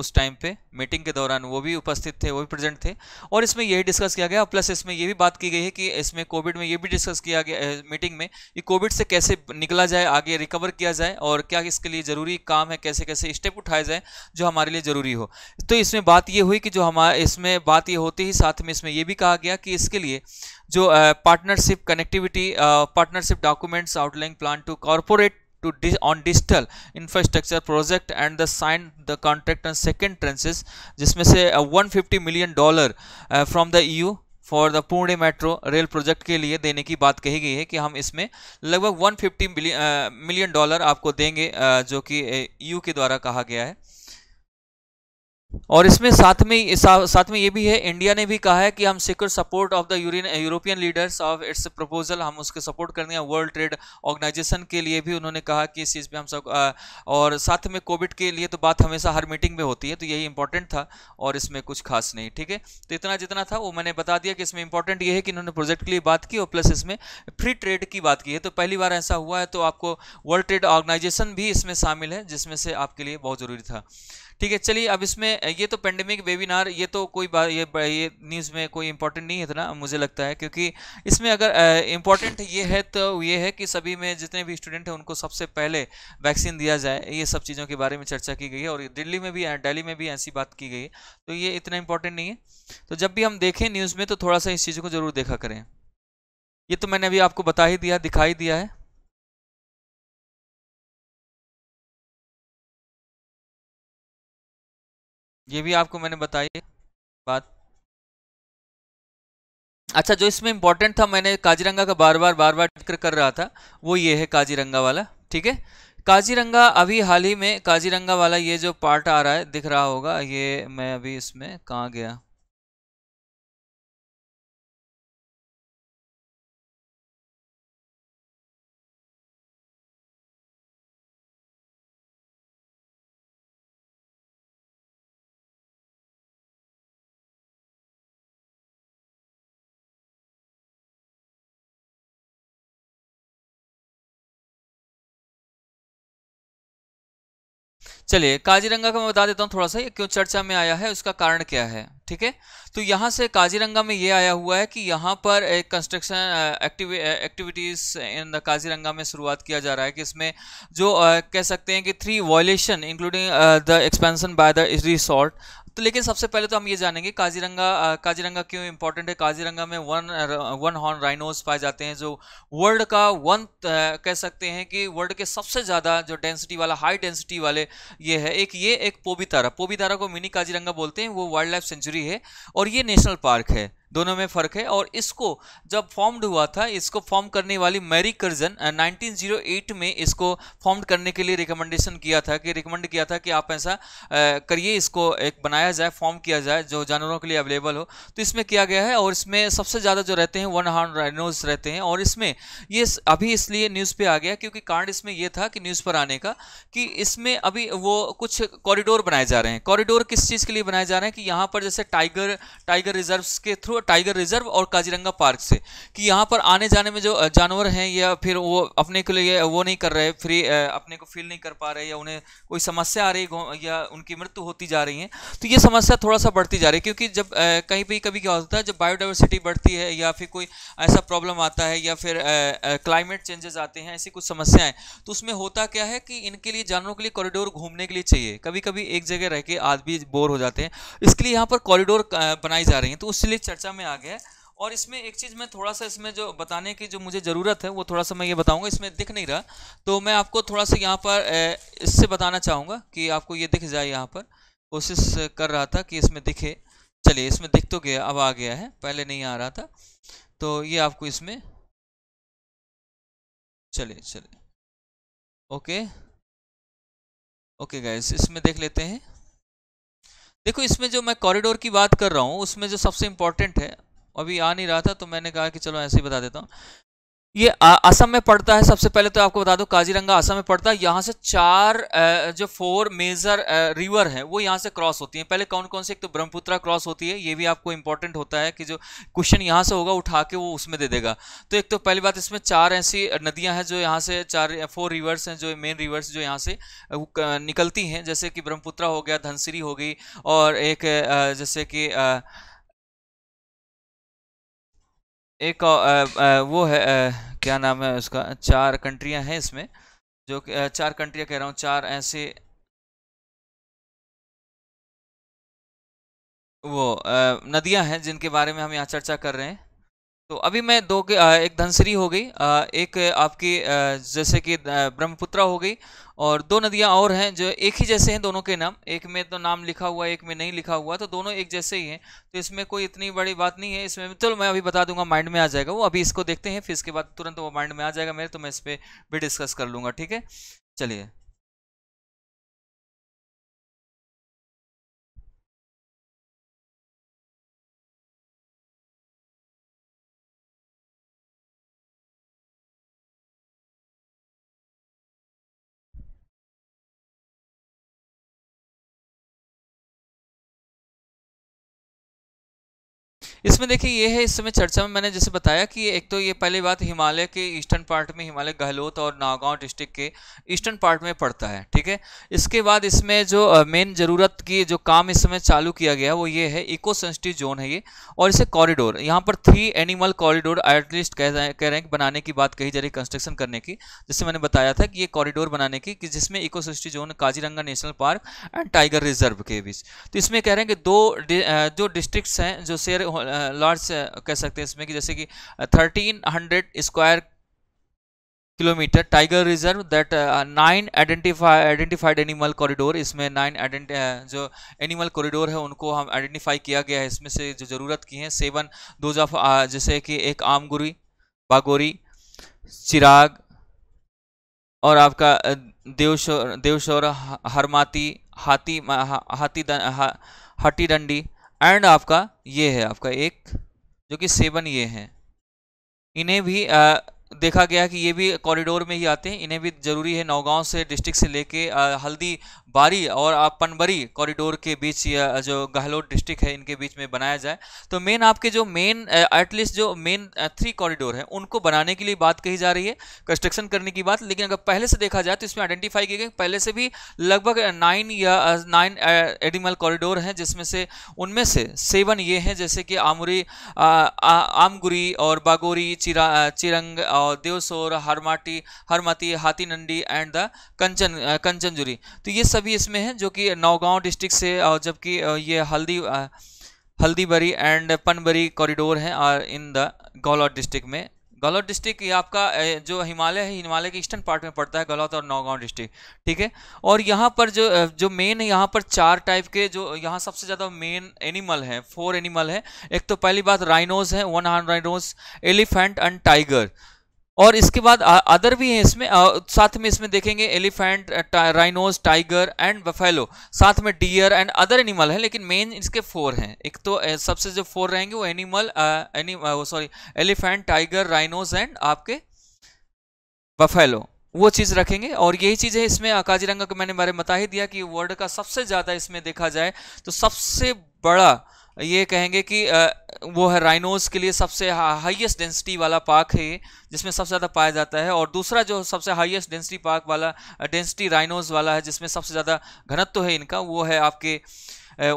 Speaker 1: उस टाइम पे मीटिंग के दौरान वो भी उपस्थित थे वो भी प्रेजेंट थे और इसमें यही डिस्कस किया गया प्लस इसमें ये भी बात की गई है कि इसमें कोविड में ये भी डिस्कस किया गया मीटिंग में कि कोविड से कैसे निकला जाए आगे रिकवर किया जाए और क्या इसके लिए ज़रूरी काम है कैसे कैसे स्टेप उठाए जाए जो हमारे लिए ज़रूरी हो तो इसमें बात ये हुई कि जो हमारे इसमें बात ये होती ही साथ में इसमें ये भी कहा गया कि इसके लिए जो partnership connectivity partnership documents outline plan to corporate to dis on digital infrastructure project and the signed the contract on second tranches se uh, 150 million dollar uh, from the eu for the Pune metro rail project के लिए देने की बात कही गई है कि हम इसमें लगभग 150 मिलियन डॉलर आपको देंगे जो कि यू के द्वारा कहा गया है और इसमें साथ में साथ में ये भी है इंडिया ने भी कहा है कि हम secure support of the European leaders of its proposal हम उसके सपोर्ट करने हैं वर्ल्ड ट्रेड ऑर्गेनाइजेशन के लिए भी उन्होंने कहा कि इस चीज़ पर हम सब आ, और साथ में कोविड के लिए तो बात हमेशा हर मीटिंग में होती है तो यही इंपॉर्टेंट था और इसमें कुछ खास नहीं ठीक है तो इतना जितना था वो मैंने बता दिया कि इसमें इंपॉर्टेंट ये है कि इन्होंने प्रोजेक्ट के लिए बात की और प्लस इसमें फ्री ट्रेड की बात की है तो पहली बार ऐसा हुआ है तो आपको वर्ल्ड ट्रेड ऑर्गेनाइजेशन भी इसमें शामिल है जिसमें से आपके लिए बहुत ज़रूरी था ठीक है चलिए अब इसमें ये तो पेंडेमिक वेबिनार ये तो कोई बात ये, ये न्यूज़ में कोई इंपॉर्टेंट नहीं है इतना मुझे लगता है क्योंकि इसमें अगर इंपॉर्टेंट ये है तो ये है कि सभी में जितने भी स्टूडेंट हैं उनको सबसे पहले वैक्सीन दिया जाए ये सब चीज़ों के बारे में चर्चा की गई है और दिल्ली में भी डेली में भी ऐसी बात की गई है तो ये इतना इंपॉर्टेंट नहीं है तो जब भी हम देखें न्यूज़ में तो थोड़ा सा इस चीज़ को ज़रूर देखा करें ये
Speaker 2: तो मैंने अभी आपको बता ही दिया दिखाई दिया है ये भी आपको मैंने बताई बात अच्छा जो इसमें इंपॉर्टेंट था
Speaker 1: मैंने काजीरंगा का बार बार बार बार जिक्र कर रहा था वो ये है काजीरंगा वाला ठीक है काजीरंगा अभी हाल ही में काजीरंगा वाला ये जो पार्ट आ रहा है दिख रहा होगा ये मैं अभी
Speaker 2: इसमें कहाँ गया चलिए काजीरंगा का मैं बता देता हूँ थोड़ा सा ये क्यों चर्चा में आया है उसका
Speaker 1: कारण क्या है ठीक है तो यहाँ से काजीरंगा में ये आया हुआ है कि यहाँ पर एक construction activities in the Kaziranga में शुरुआत किया जा रहा है कि इसमें जो uh, कह सकते हैं कि three violation including the expansion by the resort तो लेकिन सबसे पहले तो हम ये जानेंगे काजीरंगा काजीरंगा क्यों इंपॉर्टेंट है काजीरंगा में वन वन हॉर्न राइनोस पाए जाते हैं जो वर्ल्ड का वन कह सकते हैं कि वर्ल्ड के सबसे ज़्यादा जो डेंसिटी वाला हाई डेंसिटी वाले ये है एक ये एक पोबीतारा पोबीतारा को मिनी काजीरंगा बोलते हैं वो वाइल्ड लाइफ सेंचुरी है और ये नेशनल पार्क है दोनों में फ़र्क है और इसको जब फॉर्म्ड हुआ था इसको फॉर्म करने वाली मैरी कर्जन 1908 में इसको फॉर्म्ड करने के लिए रिकमेंडेशन किया था कि रिकमेंड किया था कि आप ऐसा करिए इसको एक बनाया जाए फॉर्म किया जाए जो जानवरों के लिए अवेलेबल हो तो इसमें किया गया है और इसमें सबसे ज़्यादा जो रहते हैं वन हॉर्न राइनोज रहते हैं और इसमें ये अभी इसलिए न्यूज़ पर आ गया क्योंकि कारण इसमें यह था कि न्यूज़ पर आने का कि इसमें अभी वो कुछ कॉरिडोर बनाए जा रहे हैं कॉरिडोर किस चीज़ के लिए बनाए जा रहे हैं कि यहाँ पर जैसे टाइगर टाइगर रिजर्व के थ्रू टाइगर रिजर्व और काजीरंगा पार्क से कि यहाँ पर आने जाने में जो जानवर हैं या फिर वो अपने के लिए वो नहीं कर रहे फ्री अपने को फील नहीं कर पा रहे या उन्हें कोई समस्या आ रही या उनकी मृत्यु होती जा रही है तो ये समस्या थोड़ा सा बढ़ती जा रही है क्योंकि जब कहीं पर कभी क्या होता है जब बायोडाइवर्सिटी बढ़ती है या फिर कोई ऐसा प्रॉब्लम आता है या फिर क्लाइमेट चेंजेस आते हैं ऐसी कुछ समस्याएं तो उसमें होता क्या है कि इनके लिए जानवरों के लिए कॉरिडोर घूमने के लिए चाहिए कभी कभी एक जगह रह के आदमी बोर हो जाते हैं इसके लिए यहाँ पर कॉरिडोर बनाई जा रही है तो उसके लिए चर्चा एरिया में आ गया और इसमें एक चीज़ मैं थोड़ा सा इसमें जो बताने की जो मुझे ज़रूरत है वो थोड़ा सा मैं ये बताऊंगा इसमें दिख नहीं रहा तो मैं आपको थोड़ा सा यहाँ पर इससे बताना चाहूँगा कि आपको ये दिख जाए यहाँ पर कोशिश कर रहा था कि इसमें दिखे चलिए इसमें दिख तो गया अब आ गया है पहले नहीं आ रहा था तो ये आपको इसमें
Speaker 2: चलिए चलिए ओके ओके गाइस इसमें देख लेते हैं देखो इसमें जो मैं
Speaker 1: कॉरिडोर की बात कर रहा हूँ उसमें जो सबसे इंपॉर्टेंट है अभी आ नहीं रहा था तो मैंने कहा कि चलो ऐसे ही बता देता हूँ ये असम में पड़ता है सबसे पहले तो आपको बता दो काजीरंगा असम में पड़ता है यहाँ से चार जो फोर मेजर रिवर हैं वो यहाँ से क्रॉस होती हैं पहले कौन कौन से एक तो ब्रह्मपुत्रा क्रॉस होती है ये भी आपको इंपॉर्टेंट होता है कि जो क्वेश्चन यहाँ से होगा उठा के वो उसमें दे देगा तो एक तो पहली बात इसमें चार ऐसी नदियाँ हैं जो यहाँ से चार फोर रिवर्स हैं जो मेन रिवर्स जो यहाँ से निकलती हैं जैसे कि ब्रह्मपुत्रा हो गया धनसिरी हो गई और एक जैसे कि एक आ, आ, वो है आ, क्या नाम है उसका चार कंट्रियां हैं इसमें जो आ, चार कंट्रियां कह रहा हूँ चार ऐसे वो नदियां हैं जिनके बारे में हम यहाँ चर्चा कर रहे हैं तो अभी मैं दो के एक धनसरी हो गई एक आपकी जैसे कि ब्रह्मपुत्रा हो गई और दो नदियां और हैं जो एक ही जैसे हैं दोनों के नाम एक में तो नाम लिखा हुआ है एक में नहीं लिखा हुआ तो दोनों एक जैसे ही हैं तो इसमें कोई इतनी बड़ी बात नहीं है इसमें चलो तो मैं अभी बता दूंगा माइंड में आ जाएगा वो अभी इसको देखते हैं फिर इसके बाद तुरंत वो माइंड में आ जाएगा मेरे तो मैं इस पर भी डिस्कस कर लूँगा ठीक है
Speaker 2: चलिए इसमें देखिए ये है इस समय चर्चा में मैंने जैसे बताया कि एक तो
Speaker 1: ये पहली बात हिमालय के ईस्टर्न पार्ट में हिमालय गहलोत और नागांव डिस्ट्रिक्ट के ईस्टर्न पार्ट में पड़ता है ठीक है इसके बाद इसमें जो मेन ज़रूरत की जो काम इस समय चालू किया गया वो ये है इको सेंसिटिव जोन है ये और इसे कॉरिडोर यहाँ पर थ्री एनिमल कॉरिडोर एटलीस्ट कह कह रहे हैं बनाने की बात कही जा रही कंस्ट्रक्शन करने की जैसे मैंने बताया था कि ये कॉरिडोर बनाने की कि जिसमें eco zone Kaziranga national park and tiger reserve के बीच तो इसमें कह रहे हैं कि दो जो डिस्ट्रिक्ट हैं जो शेयर लार्ज कह सकते हैं इसमें कि जैसे कि thirteen hundred square kilometre tiger reserve that nine identify identified animal corridor इसमें नाइन आइडेंट जो एनिमल कॉरिडोर है उनको हम आइडेंटिफाई किया गया है इसमें से जो ज़रूरत की है सेवन दोज ऑफ जैसे कि एक आमगुरी बागोरी चिराग और आपका देवशोर देवशोर हरमाती हाथी हाथी हाथी डंडी एंड आपका ये है आपका एक जो कि सेवन ये हैं इन्हें भी आ, देखा गया कि ये भी कॉरिडोर में ही आते हैं इन्हें भी ज़रूरी है नौगांव से डिस्ट्रिक्ट से लेके हल्दी बारी और आप पनबरी कॉरिडोर के बीच जो गहलोत डिस्ट्रिक्ट है इनके बीच में बनाया जाए तो मेन आपके जो मेन एटलीस्ट uh, जो मेन थ्री uh, कॉरिडोर हैं उनको बनाने के लिए बात कही जा रही है कंस्ट्रक्शन करने की बात लेकिन अगर पहले से देखा जाए तो इसमें आइडेंटिफाई किए गए पहले से भी लगभग नाइन uh, या नाइन एडिमल कॉरिडोर हैं जिसमें से उनमें से सेवन ये हैं जैसे कि आमुरी आमगुरी और बागोरी चिरा चिरंग और देवसोर हरमाटी हरमती हाथी नंडी एंड द कंचन कंचनजुरी तो ये सब सभी इसमें है जो कि नौगांव डिस्ट्रिक्ट से और जबकि ये हल्दी हल्दीबरी एंड पनबरी कॉरिडोर है और इन द गौलौत डिस्ट्रिक्ट में गौलौत डिस्ट्रिक्ट आपका जो हिमालय है हिमालय के ईस्टर्न पार्ट में पड़ता है गौलौत और नौगांव डिस्ट्रिक्ट ठीक है और यहाँ पर जो जो मेन है यहाँ पर चार टाइप के जो यहाँ सबसे ज़्यादा मेन एनिमल हैं फोर एनिमल हैं एक तो पहली बात राइनोज है वन हंड राइनोज एलिफेंट एंड टाइगर और इसके बाद अदर भी हैं इसमें आ, साथ में इसमें देखेंगे elephant rhinos tiger and buffalo साथ में डियर एंड अदर एनिमल हैं लेकिन मेन इसके फोर हैं एक तो सबसे जो फोर रहेंगे वो animal any sorry elephant tiger rhinos and आपके बफेलो वो चीज़ रखेंगे और यही चीज़ है इसमें काजीरंगा को मैंने बारे बता ही दिया कि वर्ल्ड का सबसे ज़्यादा इसमें देखा जाए तो सबसे बड़ा ये कहेंगे कि वो है राइनोज के लिए सबसे हाईएस्ट डेंसिटी वाला पार्क है जिसमें सबसे ज़्यादा पाया जाता है और दूसरा जो सबसे हाईएस्ट डेंसिटी पार्क वाला डेंसिटी राइनोज वाला है जिसमें सबसे ज़्यादा घनत्व है इनका वो है आपके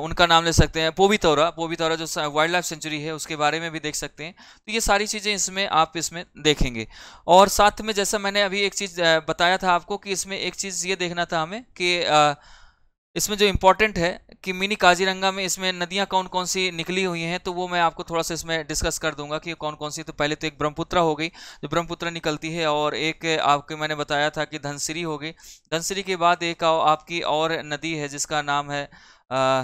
Speaker 1: उनका नाम ले सकते हैं पोबीतौरा पोबीतौरा जो वाइल्ड लाइफ सेंचुरी है उसके बारे में भी देख सकते हैं तो ये सारी चीज़ें इसमें आप इसमें देखेंगे और साथ में जैसा मैंने अभी एक चीज़ बताया था आपको कि इसमें एक चीज़ ये देखना था हमें कि इसमें जो इम्पोर्टेंट है कि मिनी काजीरंगा में इसमें नदियाँ कौन कौन सी निकली हुई हैं तो वो मैं आपको थोड़ा सा इसमें डिस्कस कर दूंगा कि कौन कौन सी तो पहले तो एक ब्रह्मपुत्रा हो गई जो ब्रह्मपुत्र निकलती है और एक आपके मैंने बताया था कि धनसिरी हो गई धनसिरी
Speaker 2: के बाद एक आपकी और नदी है जिसका नाम है आ,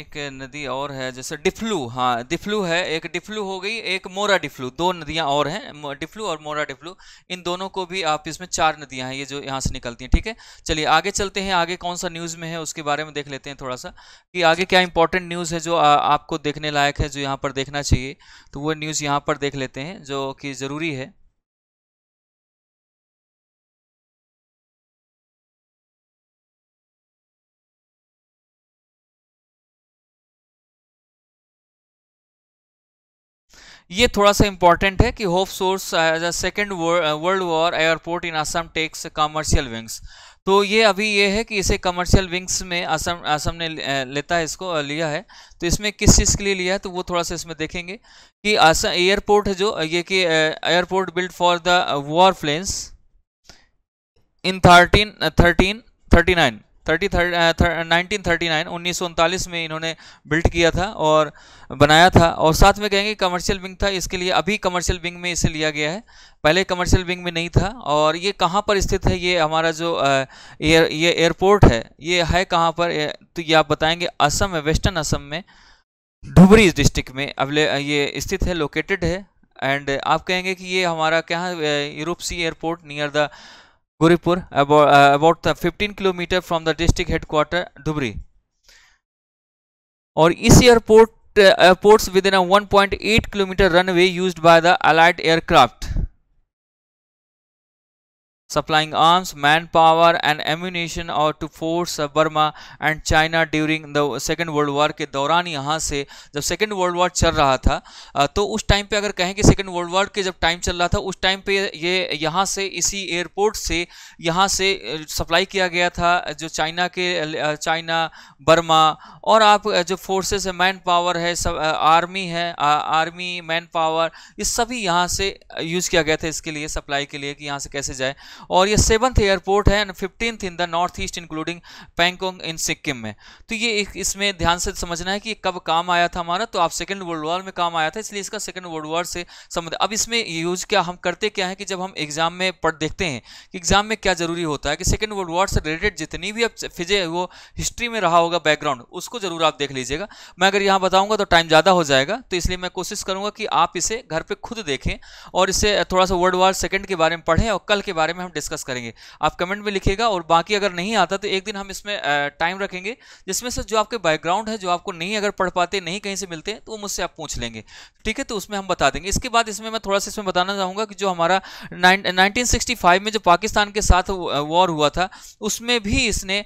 Speaker 2: एक नदी और है जैसे डिफ्लू हाँ
Speaker 1: डिफ्लू है एक डिफ्लू हो गई एक मोरा डिफ्लू दो नदियाँ और हैं डिफ्लू और मोरा डिफ्लू इन दोनों को भी आप इसमें चार नदियाँ हैं ये जो यहाँ से निकलती हैं ठीक है चलिए आगे चलते हैं आगे कौन सा न्यूज़ में है उसके बारे में देख लेते हैं थोड़ा सा कि आगे क्या इंपॉर्टेंट न्यूज़ है जो आ, आपको देखने लायक है जो यहाँ
Speaker 2: पर देखना चाहिए तो वो न्यूज़ यहाँ पर देख लेते हैं जो कि ज़रूरी है ये थोड़ा सा इंपॉर्टेंट है कि hope source as a second world
Speaker 1: war airport in Assam takes commercial wings तो ये अभी ये है कि इसे कमर्शियल विंग्स में असम असम ने uh, लेता है इसको uh, लिया है तो इसमें किस चीज़ के लिए लिया है तो वो थोड़ा सा इसमें देखेंगे कि असम एयरपोर्ट है जो uh, ये कि airport build for the war planes in thirteen thirteen thirty nine thirty nineteen thirty nine उन्नीस सौ उनतालीस में इन्होंने बिल्ड किया था और बनाया था और साथ में कहेंगे कमर्शियल विंग था इसके लिए अभी कमर्शियल विंग में इसे लिया गया है पहले कमर्शियल विंग में नहीं था और ये कहाँ पर स्थित है ये हमारा जो एयर ये एयरपोर्ट है ये है कहाँ पर तो ये आप बताएंगे असम में वेस्टर्न असम में धुबरी डिस्ट्रिक्ट में अवले ये स्थित है लोकेटेड है एंड आप कहेंगे कि ये हमारा क्या Rupsi airport near the Guripur, about, uh, about the 15 km from the district headquarter Dubri. Or easy airport, uh, airports within a 1.8 km runway used by the allied aircraft. supplying arms, manpower and ammunition or to force Burma and China during the Second World War के दौरान यहाँ से जब Second World War चल रहा था तो उस time पे अगर कहें कि Second World War के जब time चल रहा था उस time पे ये यहाँ से इसी airport से यहाँ से supply किया गया था जो china के china burma और आप जो फोर्सेस है मैन पावर है सब आर्मी है आ, आर्मी मैन पावर ये सभी यहाँ से यूज़ किया गया था इसके लिए सप्लाई के लिए कि यहाँ से कैसे जाए और ये सेवन्थ एयरपोर्ट है and fifteenth in the north east including Pakyong in Sikkim में तो ये इसमें ध्यान से समझना है कि कब काम आया था हमारा तो आप सेकेंड वर्ल्ड वॉर में काम आया था इसलिए इसका सेकेंड वर्ल्ड वॉर से संबंध अब इसमें यूज क्या हम करते क्या है कि जब हम एग्जाम में पढ़ देखते हैं कि एग्जाम में क्या जरूरी होता है कि सेकेंड वर्ल्ड वॉर से रिलेटेड जितनी भी अब फिजे वो हिस्ट्री में रहा होगा बैकग्राउंड उसको जरूर आप देख लीजिएगा मैं अगर यहाँ बताऊँगा तो टाइम ज़्यादा हो जाएगा तो इसलिए मैं कोशिश करूँगा कि आप इसे घर पर खुद देखें और इसे थोड़ा सा वर्ल्ड वॉर सेकेंड के बारे में पढ़ें और कल के बारे में में हम डिस्कस करेंगे आप कमेंट में लिखिएगा और बाकी अगर नहीं आता तो एक दिन हम इसमें टाइम रखेंगे जिसमें से जो आपके बैकग्राउंड है जो आपको नहीं अगर पढ़ पाते नहीं कहीं से मिलते तो वो मुझसे आप पूछ लेंगे ठीक है तो उसमें हम बता देंगे इसके बाद इसमें मैं थोड़ा सा इसमें बताना चाहूँगा कि जो हमारा नाइनटीन में जो पाकिस्तान के साथ वॉर हुआ था उसमें भी इसने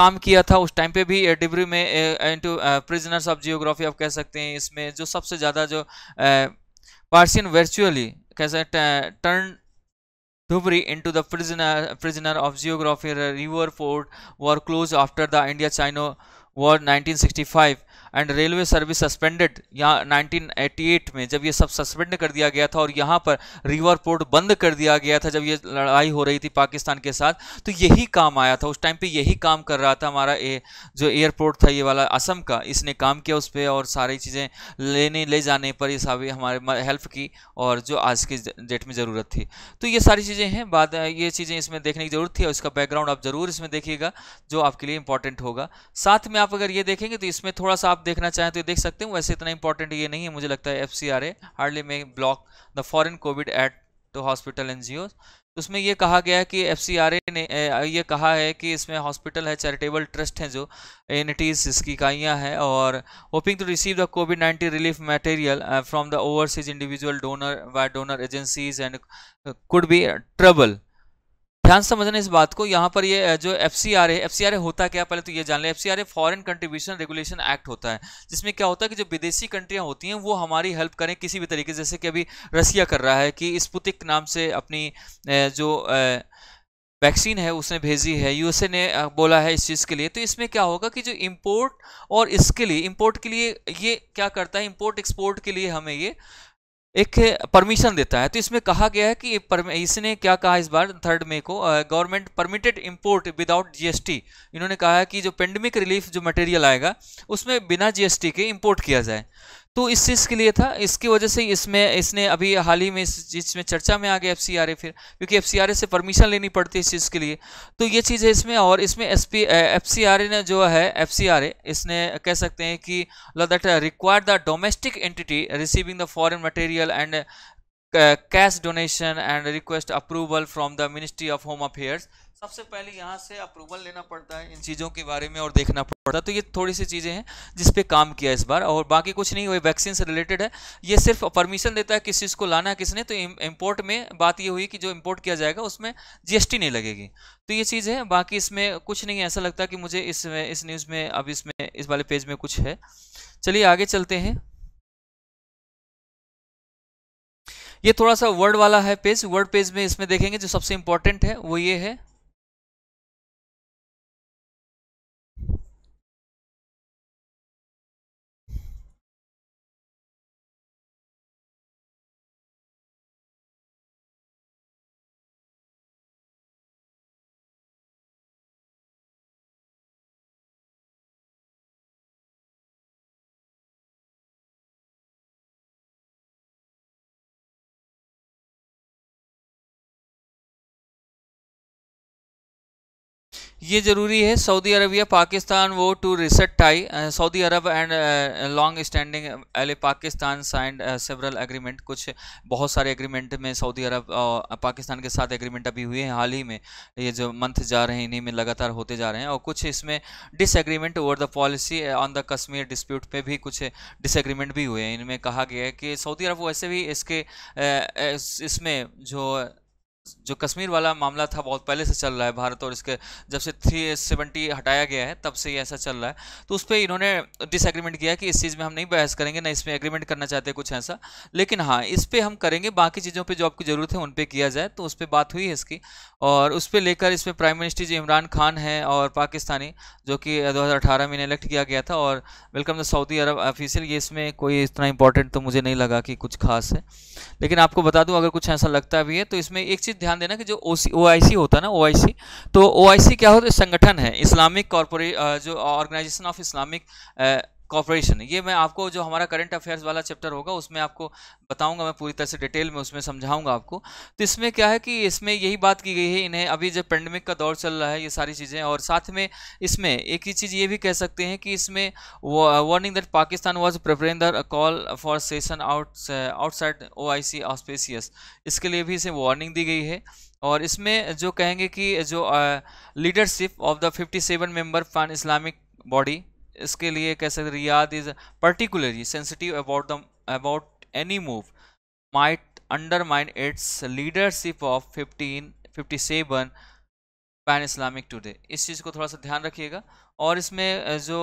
Speaker 1: काम किया था उस टाइम पर भी डिब्री में इंटू प्रिजनर्स ऑफ जियोग्राफी आप कह सकते हैं इसमें जो सबसे ज़्यादा जो पार्सियन वर्चुअली कैसे turn Dhubri into the prisoner, prisoner of geography river fort were closed after the India-China War 1965 and railway service suspended यहाँ 1988 में जब ये सब सस्पेंड कर दिया गया था और यहाँ पर रिवर पोर्ट बंद कर दिया गया था जब ये लड़ाई हो रही थी पाकिस्तान के साथ तो यही काम आया था उस टाइम पे यही काम कर रहा था हमारा ए, जो एयरपोर्ट था ये वाला असम का इसने काम किया उस पर और सारी चीज़ें लेने ले जाने पर ये सारी हमारे हेल्प की और जो आज के डेट में ज़रूरत थी तो ये सारी चीज़ें हैं बाद ये चीज़ें इसमें देखने की ज़रूरत थी और इसका बैकग्राउंड आप ज़रूर इसमें देखिएगा जो आपके लिए इंपॉर्टेंट होगा साथ में आप अगर ये देखेंगे तो इसमें थोड़ा सा आप देखना चाहें तो देख सकते हैं वैसे इतना इंपॉर्टेंट ये नहीं है मुझे लगता है F C R A hardly may block the foreign covid at the hospital N G उसमें यह कहा गया है कि एफ सी आर ए ने ये कहा है कि इसमें हॉस्पिटल है चैरिटेबल ट्रस्ट हैं जो एन एनिटीज़ इसकी इकाइयाँ हैं और hoping to receive the covid nineteen relief material from the overseas individual donor by donor agencies and could be trouble ध्यान समझना इस बात को यहाँ पर ये जो एफ सी आर है एफ सी आर ए होता क्या पहले तो ये जान लें F C R A foreign contribution regulation act होता है जिसमें क्या होता है कि जो विदेशी कंट्रियाँ होती हैं वो हमारी हेल्प करें किसी भी तरीके जैसे कि अभी रसिया कर रहा है कि स्पुतिक नाम से अपनी जो वैक्सीन है उसने भेजी है यूएसए ने बोला है इस चीज़ के लिए तो इसमें क्या होगा कि जो इम्पोर्ट और इसके लिए इम्पोर्ट के लिए ये क्या करता है इम्पोर्ट एक्सपोर्ट के लिए हमें ये एक परमिशन देता है तो इसमें कहा गया है कि इसने क्या कहा इस बार थर्ड मे को government permitted import without GST इन्होंने कहा है कि जो पेंडेमिक रिलीफ जो मटेरियल आएगा उसमें बिना जीएसटी के इंपोर्ट किया जाए तो इस चीज़ के लिए था इसकी वजह से इसमें इसने अभी हाल ही में इस चीज़ में चर्चा में आ गया एफ फिर क्योंकि एफ से परमिशन लेनी पड़ती है इस चीज़ के लिए तो ये चीज़ है इसमें और इसमें एस पी एफ ने जो है एफ इसने कह सकते हैं कि that required the domestic entity receiving the foreign material and cash donation and request approval from the ministry of home affairs सबसे पहले यहाँ से अप्रूवल लेना पड़ता है इन चीज़ों के बारे में और देखना पड़ता है तो ये थोड़ी सी चीज़ें हैं जिस पे काम किया इस बार और बाकी कुछ नहीं हुई वैक्सीन से रिलेटेड है ये सिर्फ परमिशन देता है किस चीज़ को लाना है किसने तो इम्पोर्ट में बात ये हुई कि जो इम्पोर्ट किया जाएगा उसमें जीएसटी नहीं लगेगी तो ये चीज़ है बाकी इसमें कुछ नहीं ऐसा लगता कि मुझे इस इस न्यूज़ में अब इसमें इस वाले पेज में कुछ है चलिए आगे चलते हैं
Speaker 2: ये थोड़ा सा वर्ड वाला है पेज वर्ड पेज में इसमें देखेंगे जो सबसे इम्पोर्टेंट है वो ये है ये ज़रूरी है Saudi Arabia
Speaker 1: Pakistan vow to reset tie Saudi Arab and long standing ally Pakistan signed several agreement कुछ बहुत सारे एग्रीमेंट में सऊदी अरब uh, पाकिस्तान के साथ एग्रीमेंट अभी हुए हैं हाल ही में ये जो मंथ जा रहे हैं इन्हीं में लगातार होते जा रहे हैं और कुछ इसमें disagreement over the policy on the Kashmir dispute पर भी कुछ डिसएग्रीमेंट भी हुए हैं इनमें कहा गया है कि सऊदी अरब वैसे भी इसके uh, इसमें जो जो कश्मीर वाला मामला था बहुत पहले से चल रहा है भारत और इसके जब से थ्री सेवेंटी हटाया गया है तब से ये ऐसा चल रहा है तो उस पर इन्होंने डिसएग्रीमेंट किया कि इस चीज़ में हम नहीं बहस करेंगे ना इसमें एग्रीमेंट करना चाहते कुछ ऐसा लेकिन हाँ इस पर हम करेंगे बाकी चीज़ों पर जो आपकी ज़रूरत है उन पर किया जाए तो उस पर बात हुई है इसकी और उस पर लेकर इसमें प्राइम मिनिस्टर जी इमरान खान हैं और पाकिस्तानी जो कि दो में इलेक्ट किया गया था और welcome the Saudi Arab official ये इसमें कोई इतना इंपॉर्टेंट तो मुझे नहीं लगा कि कुछ खास है लेकिन आपको बता दूँ अगर कुछ ऐसा लगता भी है तो इसमें एक चीज़ चीज़ ध्यान देना कि जो ओ सी होता है ना ओ तो ओ क्या होता है संगठन है इस्लामिक कॉरपोरे जो ऑर्गेनाइजेशन ऑफ इस्लामिक कॉपरेशन ये मैं आपको जो हमारा करंट अफेयर्स वाला चैप्टर होगा उसमें आपको बताऊंगा मैं पूरी तरह से डिटेल में उसमें समझाऊंगा आपको तो इसमें क्या है कि इसमें यही बात की गई है इन्हें अभी जब पेंडेमिक का दौर चल रहा है ये सारी चीज़ें और साथ में इसमें एक ही चीज़ ये भी कह सकते हैं कि इसमें warning that Pakistan was preferring the call for session out outside O I C इसके लिए भी इसे वार्निंग दी गई है और इसमें जो कहेंगे कि जो leadership of the fifty seven member pan Islamic body इसके लिए कह सकते Riyadh is particularly sensitive about the about any move might undermine its leadership of fifteen fifty seven pan Islamic today इस चीज़ को थोड़ा सा ध्यान रखिएगा और इसमें जो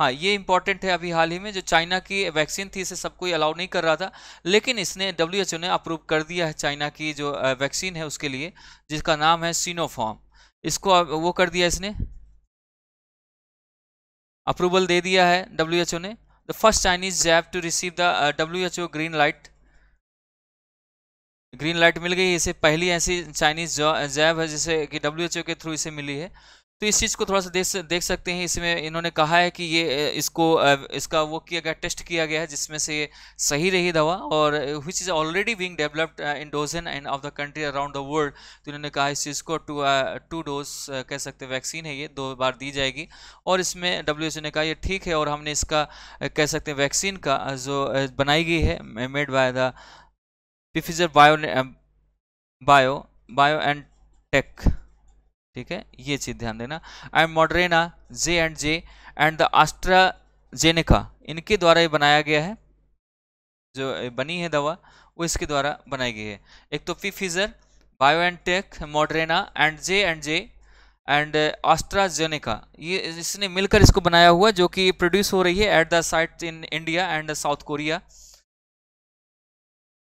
Speaker 1: हाँ ये इंपॉर्टेंट है अभी हाल ही में जो चाइना की वैक्सीन थी इसे सब कोई अलाउ नहीं कर रहा था लेकिन इसने डब्ल्यू ने अप्रूव कर दिया है चाइना की जो वैक्सीन है उसके लिए जिसका नाम है सीनोफॉर्म इसको वो कर दिया इसने अप्रूवल दे दिया है डब्ल्यू ने the first Chinese jab to receive the W green light green light मिल गई इसे पहली ऐसी चाइनीज जैब है जिसे कि डब्ल्यू के थ्रू इसे मिली है तो इस चीज़ को थोड़ा सा देख देख सकते हैं इसमें इन्होंने कहा है कि ये इसको इसका वो किया गया टेस्ट किया गया है जिसमें से ये सही रही दवा और which is already being developed in dozen and of the country around the world तो इन्होंने कहा इस चीज़ को टू टू डोज कह सकते हैं वैक्सीन है ये दो बार दी जाएगी और इसमें डब्ल्यू ने कहा ये ठीक है और हमने इसका कह सकते हैं वैक्सीन का जो बनाई गई है made by the Pfizer bio bio bio and tech ठीक है ये चीज़ ध्यान देना and Moderna J and J and the AstraZeneca इनके द्वारा ये बनाया गया है जो बनी है दवा वो इसके द्वारा बनाई गई है एक तो P bio and tech Moderna and J and J and AstraZeneca ये इसने मिलकर इसको बनाया हुआ जो कि प्रोड्यूस हो रही है at the site in India and South Korea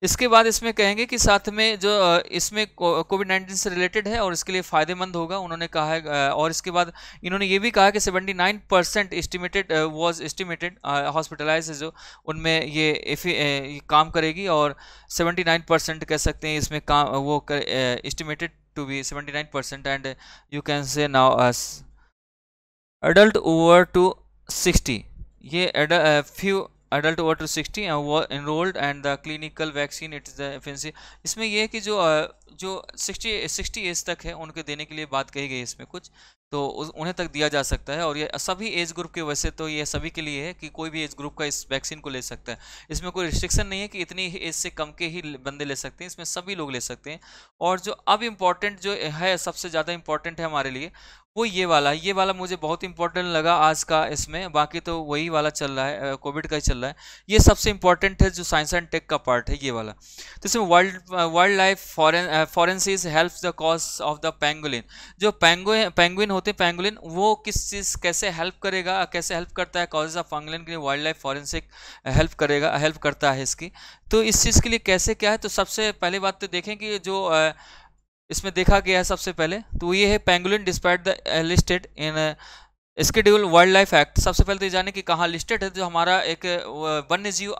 Speaker 1: इसके बाद इसमें कहेंगे कि साथ में जो इसमें कोविड नाइन्टीन से रिलेटेड है और इसके लिए फ़ायदेमंद होगा उन्होंने कहा है और इसके बाद इन्होंने ये भी कहा कि 79 percent estimated was estimated hospitalise जो उनमें ये ए, काम करेगी और 79 परसेंट कह सकते हैं इसमें काम वो estimated to be 79 percent and you can say now us adult over to sixty ये few adult water sixty enrolled and the clinical vaccine its the efficacy इसमें यह है कि जो जो सिक्सटी सिक्सटी एज तक है उनके देने के लिए बात कही गई इसमें कुछ तो उन्हें तक दिया जा सकता है और ये सभी एज ग्रुप के वैसे तो ये सभी के लिए है कि कोई भी एज ग्रुप का इस वैक्सीन को ले सकता है इसमें कोई रिस्ट्रिक्शन नहीं है कि इतनी एज से कम के ही बंदे ले सकते हैं इसमें सभी लोग ले सकते हैं और जो अब इम्पॉर्टेंट जो है सबसे ज़्यादा इम्पॉर्टेंट है हमारे लिए वो ये वाला ये वाला मुझे बहुत इंपॉर्टेंट लगा आज का इसमें बाकी तो वही वाला चल रहा है कोविड का ही चल रहा है ये सबसे इंपॉर्टेंट है जो साइंस एंड टेक का पार्ट है ये वाला तो इसमें world world life forensics help the cause of the pangolin जो पेंगो पेंगुइन होते हैं पेंगुलिन वो किस चीज़ कैसे हेल्प करेगा कैसे हेल्प करता है कॉजेज ऑफ पेंगुलिन के लिए वाइल्ड लाइफ फॉरेंसिक हेल्प करेगा हेल्प करता है इसकी तो इस चीज़ के लिए कैसे क्या है तो सबसे पहली बात तो देखें कि जो आ, इसमें देखा गया है सबसे पहले तो ये है pangolin despite the listed in schedule wildlife act सबसे पहले तो ये जाने कि कहाँ लिस्टेड है जो हमारा एक uh, वन्य जीव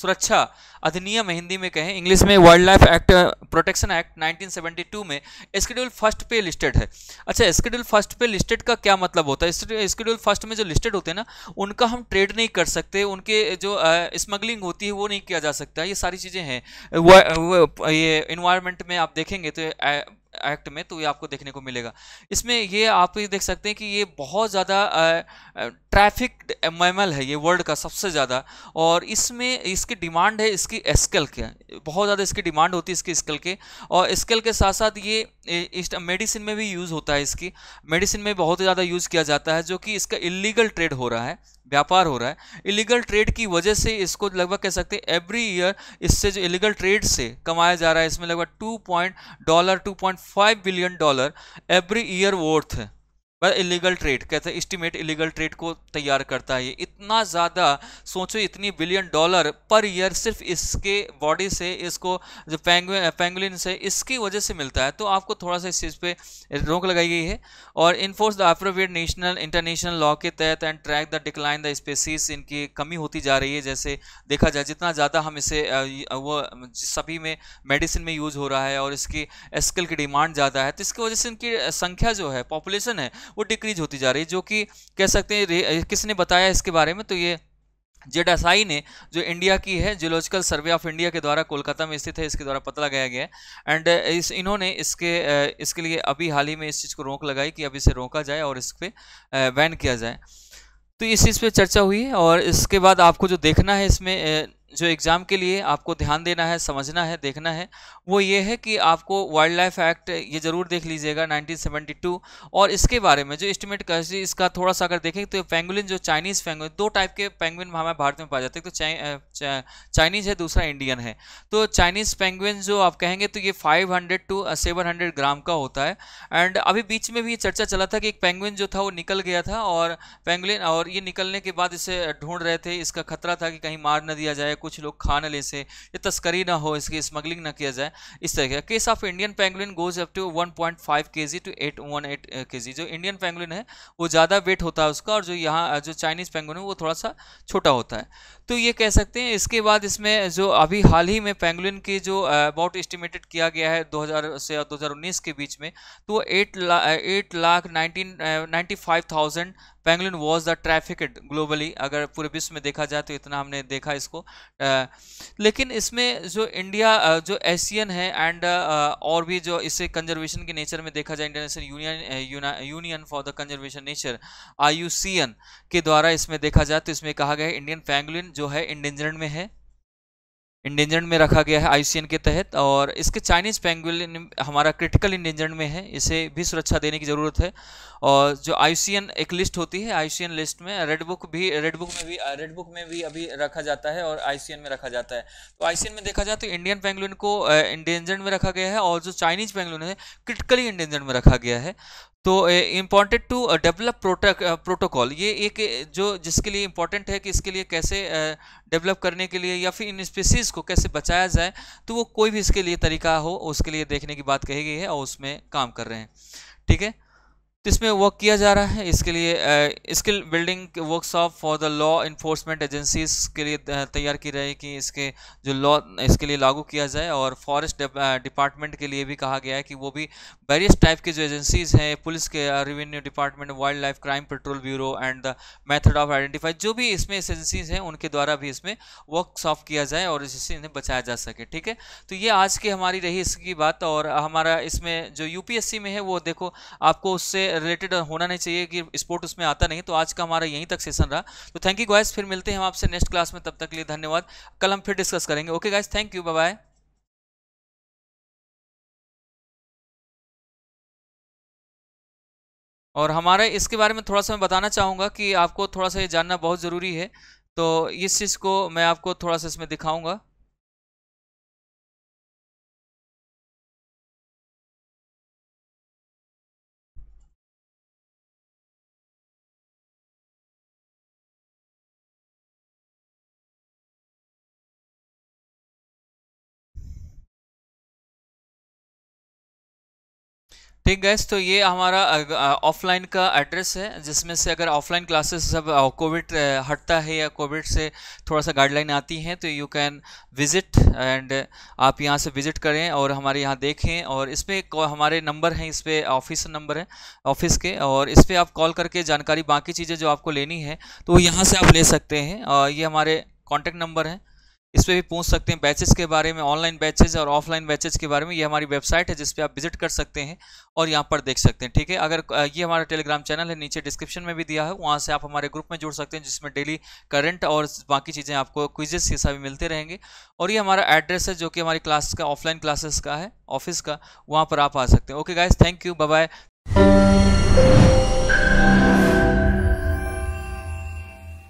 Speaker 1: सुरक्षा अधिनियम हिंदी में कहें इंग्लिश में wildlife act protection act 1972 में स्केड्यूल फर्स्ट पे लिस्टेड है अच्छा स्केड्यूल फर्स्ट पे लिस्टेड का क्या मतलब होता है स्केड्यूल फर्स्ट में जो लिस्टेड होते हैं ना उनका हम ट्रेड नहीं कर सकते उनके जो स्मगलिंग होती है वो नहीं किया जा सकता ये सारी चीज़ें हैं ये इन्वायरमेंट में आप देखेंगे तो एक्ट में तो ये आपको देखने को मिलेगा इसमें ये आप ये देख सकते हैं कि ये बहुत ज़्यादा ट्रैफिक मैमल है ये वर्ल्ड का सबसे ज़्यादा और इसमें इसकी डिमांड है इसकी स्केल के बहुत ज़्यादा इसकी डिमांड होती है इसकी स्केल के और स्केल के साथ साथ ये मेडिसिन में भी यूज़ होता है इसकी मेडिसिन में बहुत ज़्यादा यूज़ किया जाता है जो कि इसका इलीगल ट्रेड हो रहा है व्यापार हो रहा है इलीगल ट्रेड की वजह से इसको लगभग कह सकते हैं एवरी ईयर इससे जो इलीगल ट्रेड से कमाया जा रहा है इसमें लगभग two point dollar two point five billion dollar every year worth है पर इलीगल ट्रेड कहते हैं इस्टीमेट इलीगल ट्रेड को तैयार करता है ये इतना ज़्यादा सोचो इतनी बिलियन डॉलर पर ईयर सिर्फ इसके बॉडी से इसको जो पेंगुलिन से इसकी वजह से मिलता है तो आपको थोड़ा सा इस चीज़ पे रोक लगाई गई है और enforce the appropriate national international law के तहत and track the decline the species इनकी कमी होती जा रही है जैसे देखा जाए जितना ज़्यादा हम इसे वो सभी में मेडिसिन में यूज़ हो रहा है और इसकी स्किल की डिमांड ज़्यादा है तो इसकी वजह से इनकी संख्या जो है पॉपुलेशन है वो डिक्रीज होती जा रही है जो कि कह सकते हैं किसने बताया इसके बारे में तो ये आई ने जो इंडिया की है जियोलॉजिकल सर्वे ऑफ इंडिया के द्वारा कोलकाता में स्थित है इसके द्वारा पता लगाया गया है एंड इस इन्होंने इसके इसके लिए अभी हाल ही में इस चीज़ को रोक लगाई कि अब इसे रोका जाए और इस पर बैन किया जाए तो इस चीज़ पे चर्चा हुई है और इसके बाद आपको जो देखना है इसमें जो एग्ज़ाम के लिए आपको ध्यान देना है समझना है देखना है वो ये है कि आपको वाइल्ड लाइफ एक्ट ये ज़रूर देख लीजिएगा 1972 और इसके बारे में जो इस्टीमेट कर इसका थोड़ा सा अगर देखें तो पेंगुलिन जो चाइनीज़ पेंगुलिन दो टाइप के पेंगुइन हमारे भारत में पाए जाते हैं तो चाइनीज़ चा, है दूसरा इंडियन है तो चाइनीज़ पेंगुइन जो आप कहेंगे तो ये फाइव टू सेवन ग्राम का होता है एंड अभी बीच में भी ये चर्चा चला था कि एक पेंगुइन जो था वो निकल गया था और पेंगुलिन और ये निकलने के बाद इसे ढूंढ रहे थे इसका खतरा था कि कहीं मार न दिया जाए कुछ लोग खा ना ले से या तस्करी ना हो इसकी स्मगलिंग ना किया जाए इस तरह का case of Indian pangolin goes up to 1.5 point five K G to eight one eight K G जो इंडियन पेंगुलिन है वो ज़्यादा वेट होता है उसका और जो यहाँ जो चाइनीज़ पेंगुलिन है वो थोड़ा सा छोटा होता है तो ये कह सकते हैं इसके बाद इसमें जो अभी हाल ही में पेंगुलिन की जो अबाउट एस्टिमेटेड किया गया है 2000 से 2019 के बीच में तो एट ला eight lakh nineteen ninety five thousand pangolin was the traffic globally अगर पूरे विश्व में देखा जाए तो इतना हमने देखा इसको लेकिन इसमें जो इंडिया जो एशियन है एंड और भी जो इसे कंजर्वेशन के नेचर में देखा जाए international union union for the conservation nature I के द्वारा इसमें देखा जाए तो इसमें कहा गया है इंडियन पेंगुलिन जो है इंडेंजर्ड में है इंडेंजर्ड में रखा गया है आईसीएन के तहत और इसके चाइनीज़ पेंगुल हमारा क्रिटिकल इंडेंजर्ड में है इसे भी सुरक्षा देने की ज़रूरत है और जो आईसीएन एक लिस्ट होती है आईसीएन लिस्ट में रेड बुक भी रेड बुक में भी रेड बुक में भी अभी रखा जाता है और आईसीएन में रखा जाता है तो आईसीएन में देखा जाए तो इंडियन पेंगुइन को इंडेंजर्ड में रखा गया है और जो चाइनीज़ पेंगुइन है क्रिटिकली इंडेंजर्ड में रखा गया है तो इम्पॉर्टेंट टू डेवलप प्रोटोकॉल ये एक जो जिसके लिए इम्पॉर्टेंट है कि इसके लिए कैसे डेवलप uh, करने के लिए या फिर इन स्पीसीज़ को कैसे बचाया जाए तो वो कोई भी इसके लिए तरीका हो उसके लिए देखने की बात कही गई है और उसमें काम कर रहे हैं ठीक है तो इसमें वर्क किया जा रहा है इसके लिए skill building workshop for the law enforcement agencies के लिए तैयार की रही कि इसके जो लॉ इसके लिए लागू किया जाए और फॉरेस्ट डिपार्टमेंट के लिए भी कहा गया है कि वो भी वेरियस टाइप की जो एजेंसीज हैं पुलिस के revenue department wildlife crime petrol bureau and the method of identify जो भी इसमें एजेंसीज हैं उनके द्वारा भी इसमें वर्कशॉप किया जाए और इससे इन्हें बचाया जा सके ठीक है तो ये आज की हमारी रही इसकी बात और हमारा इसमें जो यू में है वो देखो आपको उससे रिलेटेड होना नहीं चाहिए कि स्पोर्ट उसमें आता नहीं तो आज का हमारा यहीं तक सेशन रहा तो थैंक यू गाइस फिर मिलते हैं हम आपसे नेक्स्ट क्लास में तब तक के लिए धन्यवाद
Speaker 2: कल हम फिर डिस्कस करेंगे okay guys thank you bye और हमारे इसके बारे में
Speaker 1: थोड़ा सा मैं बताना चाहूँगा कि आपको थोड़ा सा ये जानना बहुत ज़रूरी है तो इस चीज़ को मैं आपको
Speaker 2: थोड़ा सा इसमें दिखाऊँगा ठीक गैस तो ये हमारा ऑफलाइन का एड्रेस है
Speaker 1: जिसमें से अगर ऑफलाइन क्लासेस सब कोविड हटता है या कोविड से थोड़ा सा गाइडलाइन आती हैं तो यू कैन विज़िट एंड आप यहाँ से विज़िट करें और हमारे यहाँ देखें और इस पर हमारे नंबर हैं इस पर ऑफिस नंबर है ऑफिस के और इस पर आप कॉल करके जानकारी बाकी चीज़ें जो आपको लेनी है तो यहाँ से आप ले सकते हैं और ये हमारे कॉन्टैक्ट नंबर हैं इस पर भी पूछ सकते हैं बैचेज के बारे में ऑनलाइन बैचेज और ऑफलाइन बैचेज के बारे में ये हमारी वेबसाइट है जिस पर आप विजिट कर सकते हैं और यहाँ पर देख सकते हैं ठीक है अगर ये हमारा टेलीग्राम चैनल है नीचे डिस्क्रिप्शन में भी दिया है वहाँ से आप हमारे ग्रुप में जुड़ सकते हैं जिसमें डेली करंट और बाकी चीज़ें आपको क्विजेस ये सभी मिलते रहेंगे और ये हमारा एड्रेस है जो कि हमारी क्लास का ऑफलाइन क्लासेस का है ऑफिस का वहाँ पर आप आ सकते हैं okay guys thank you bye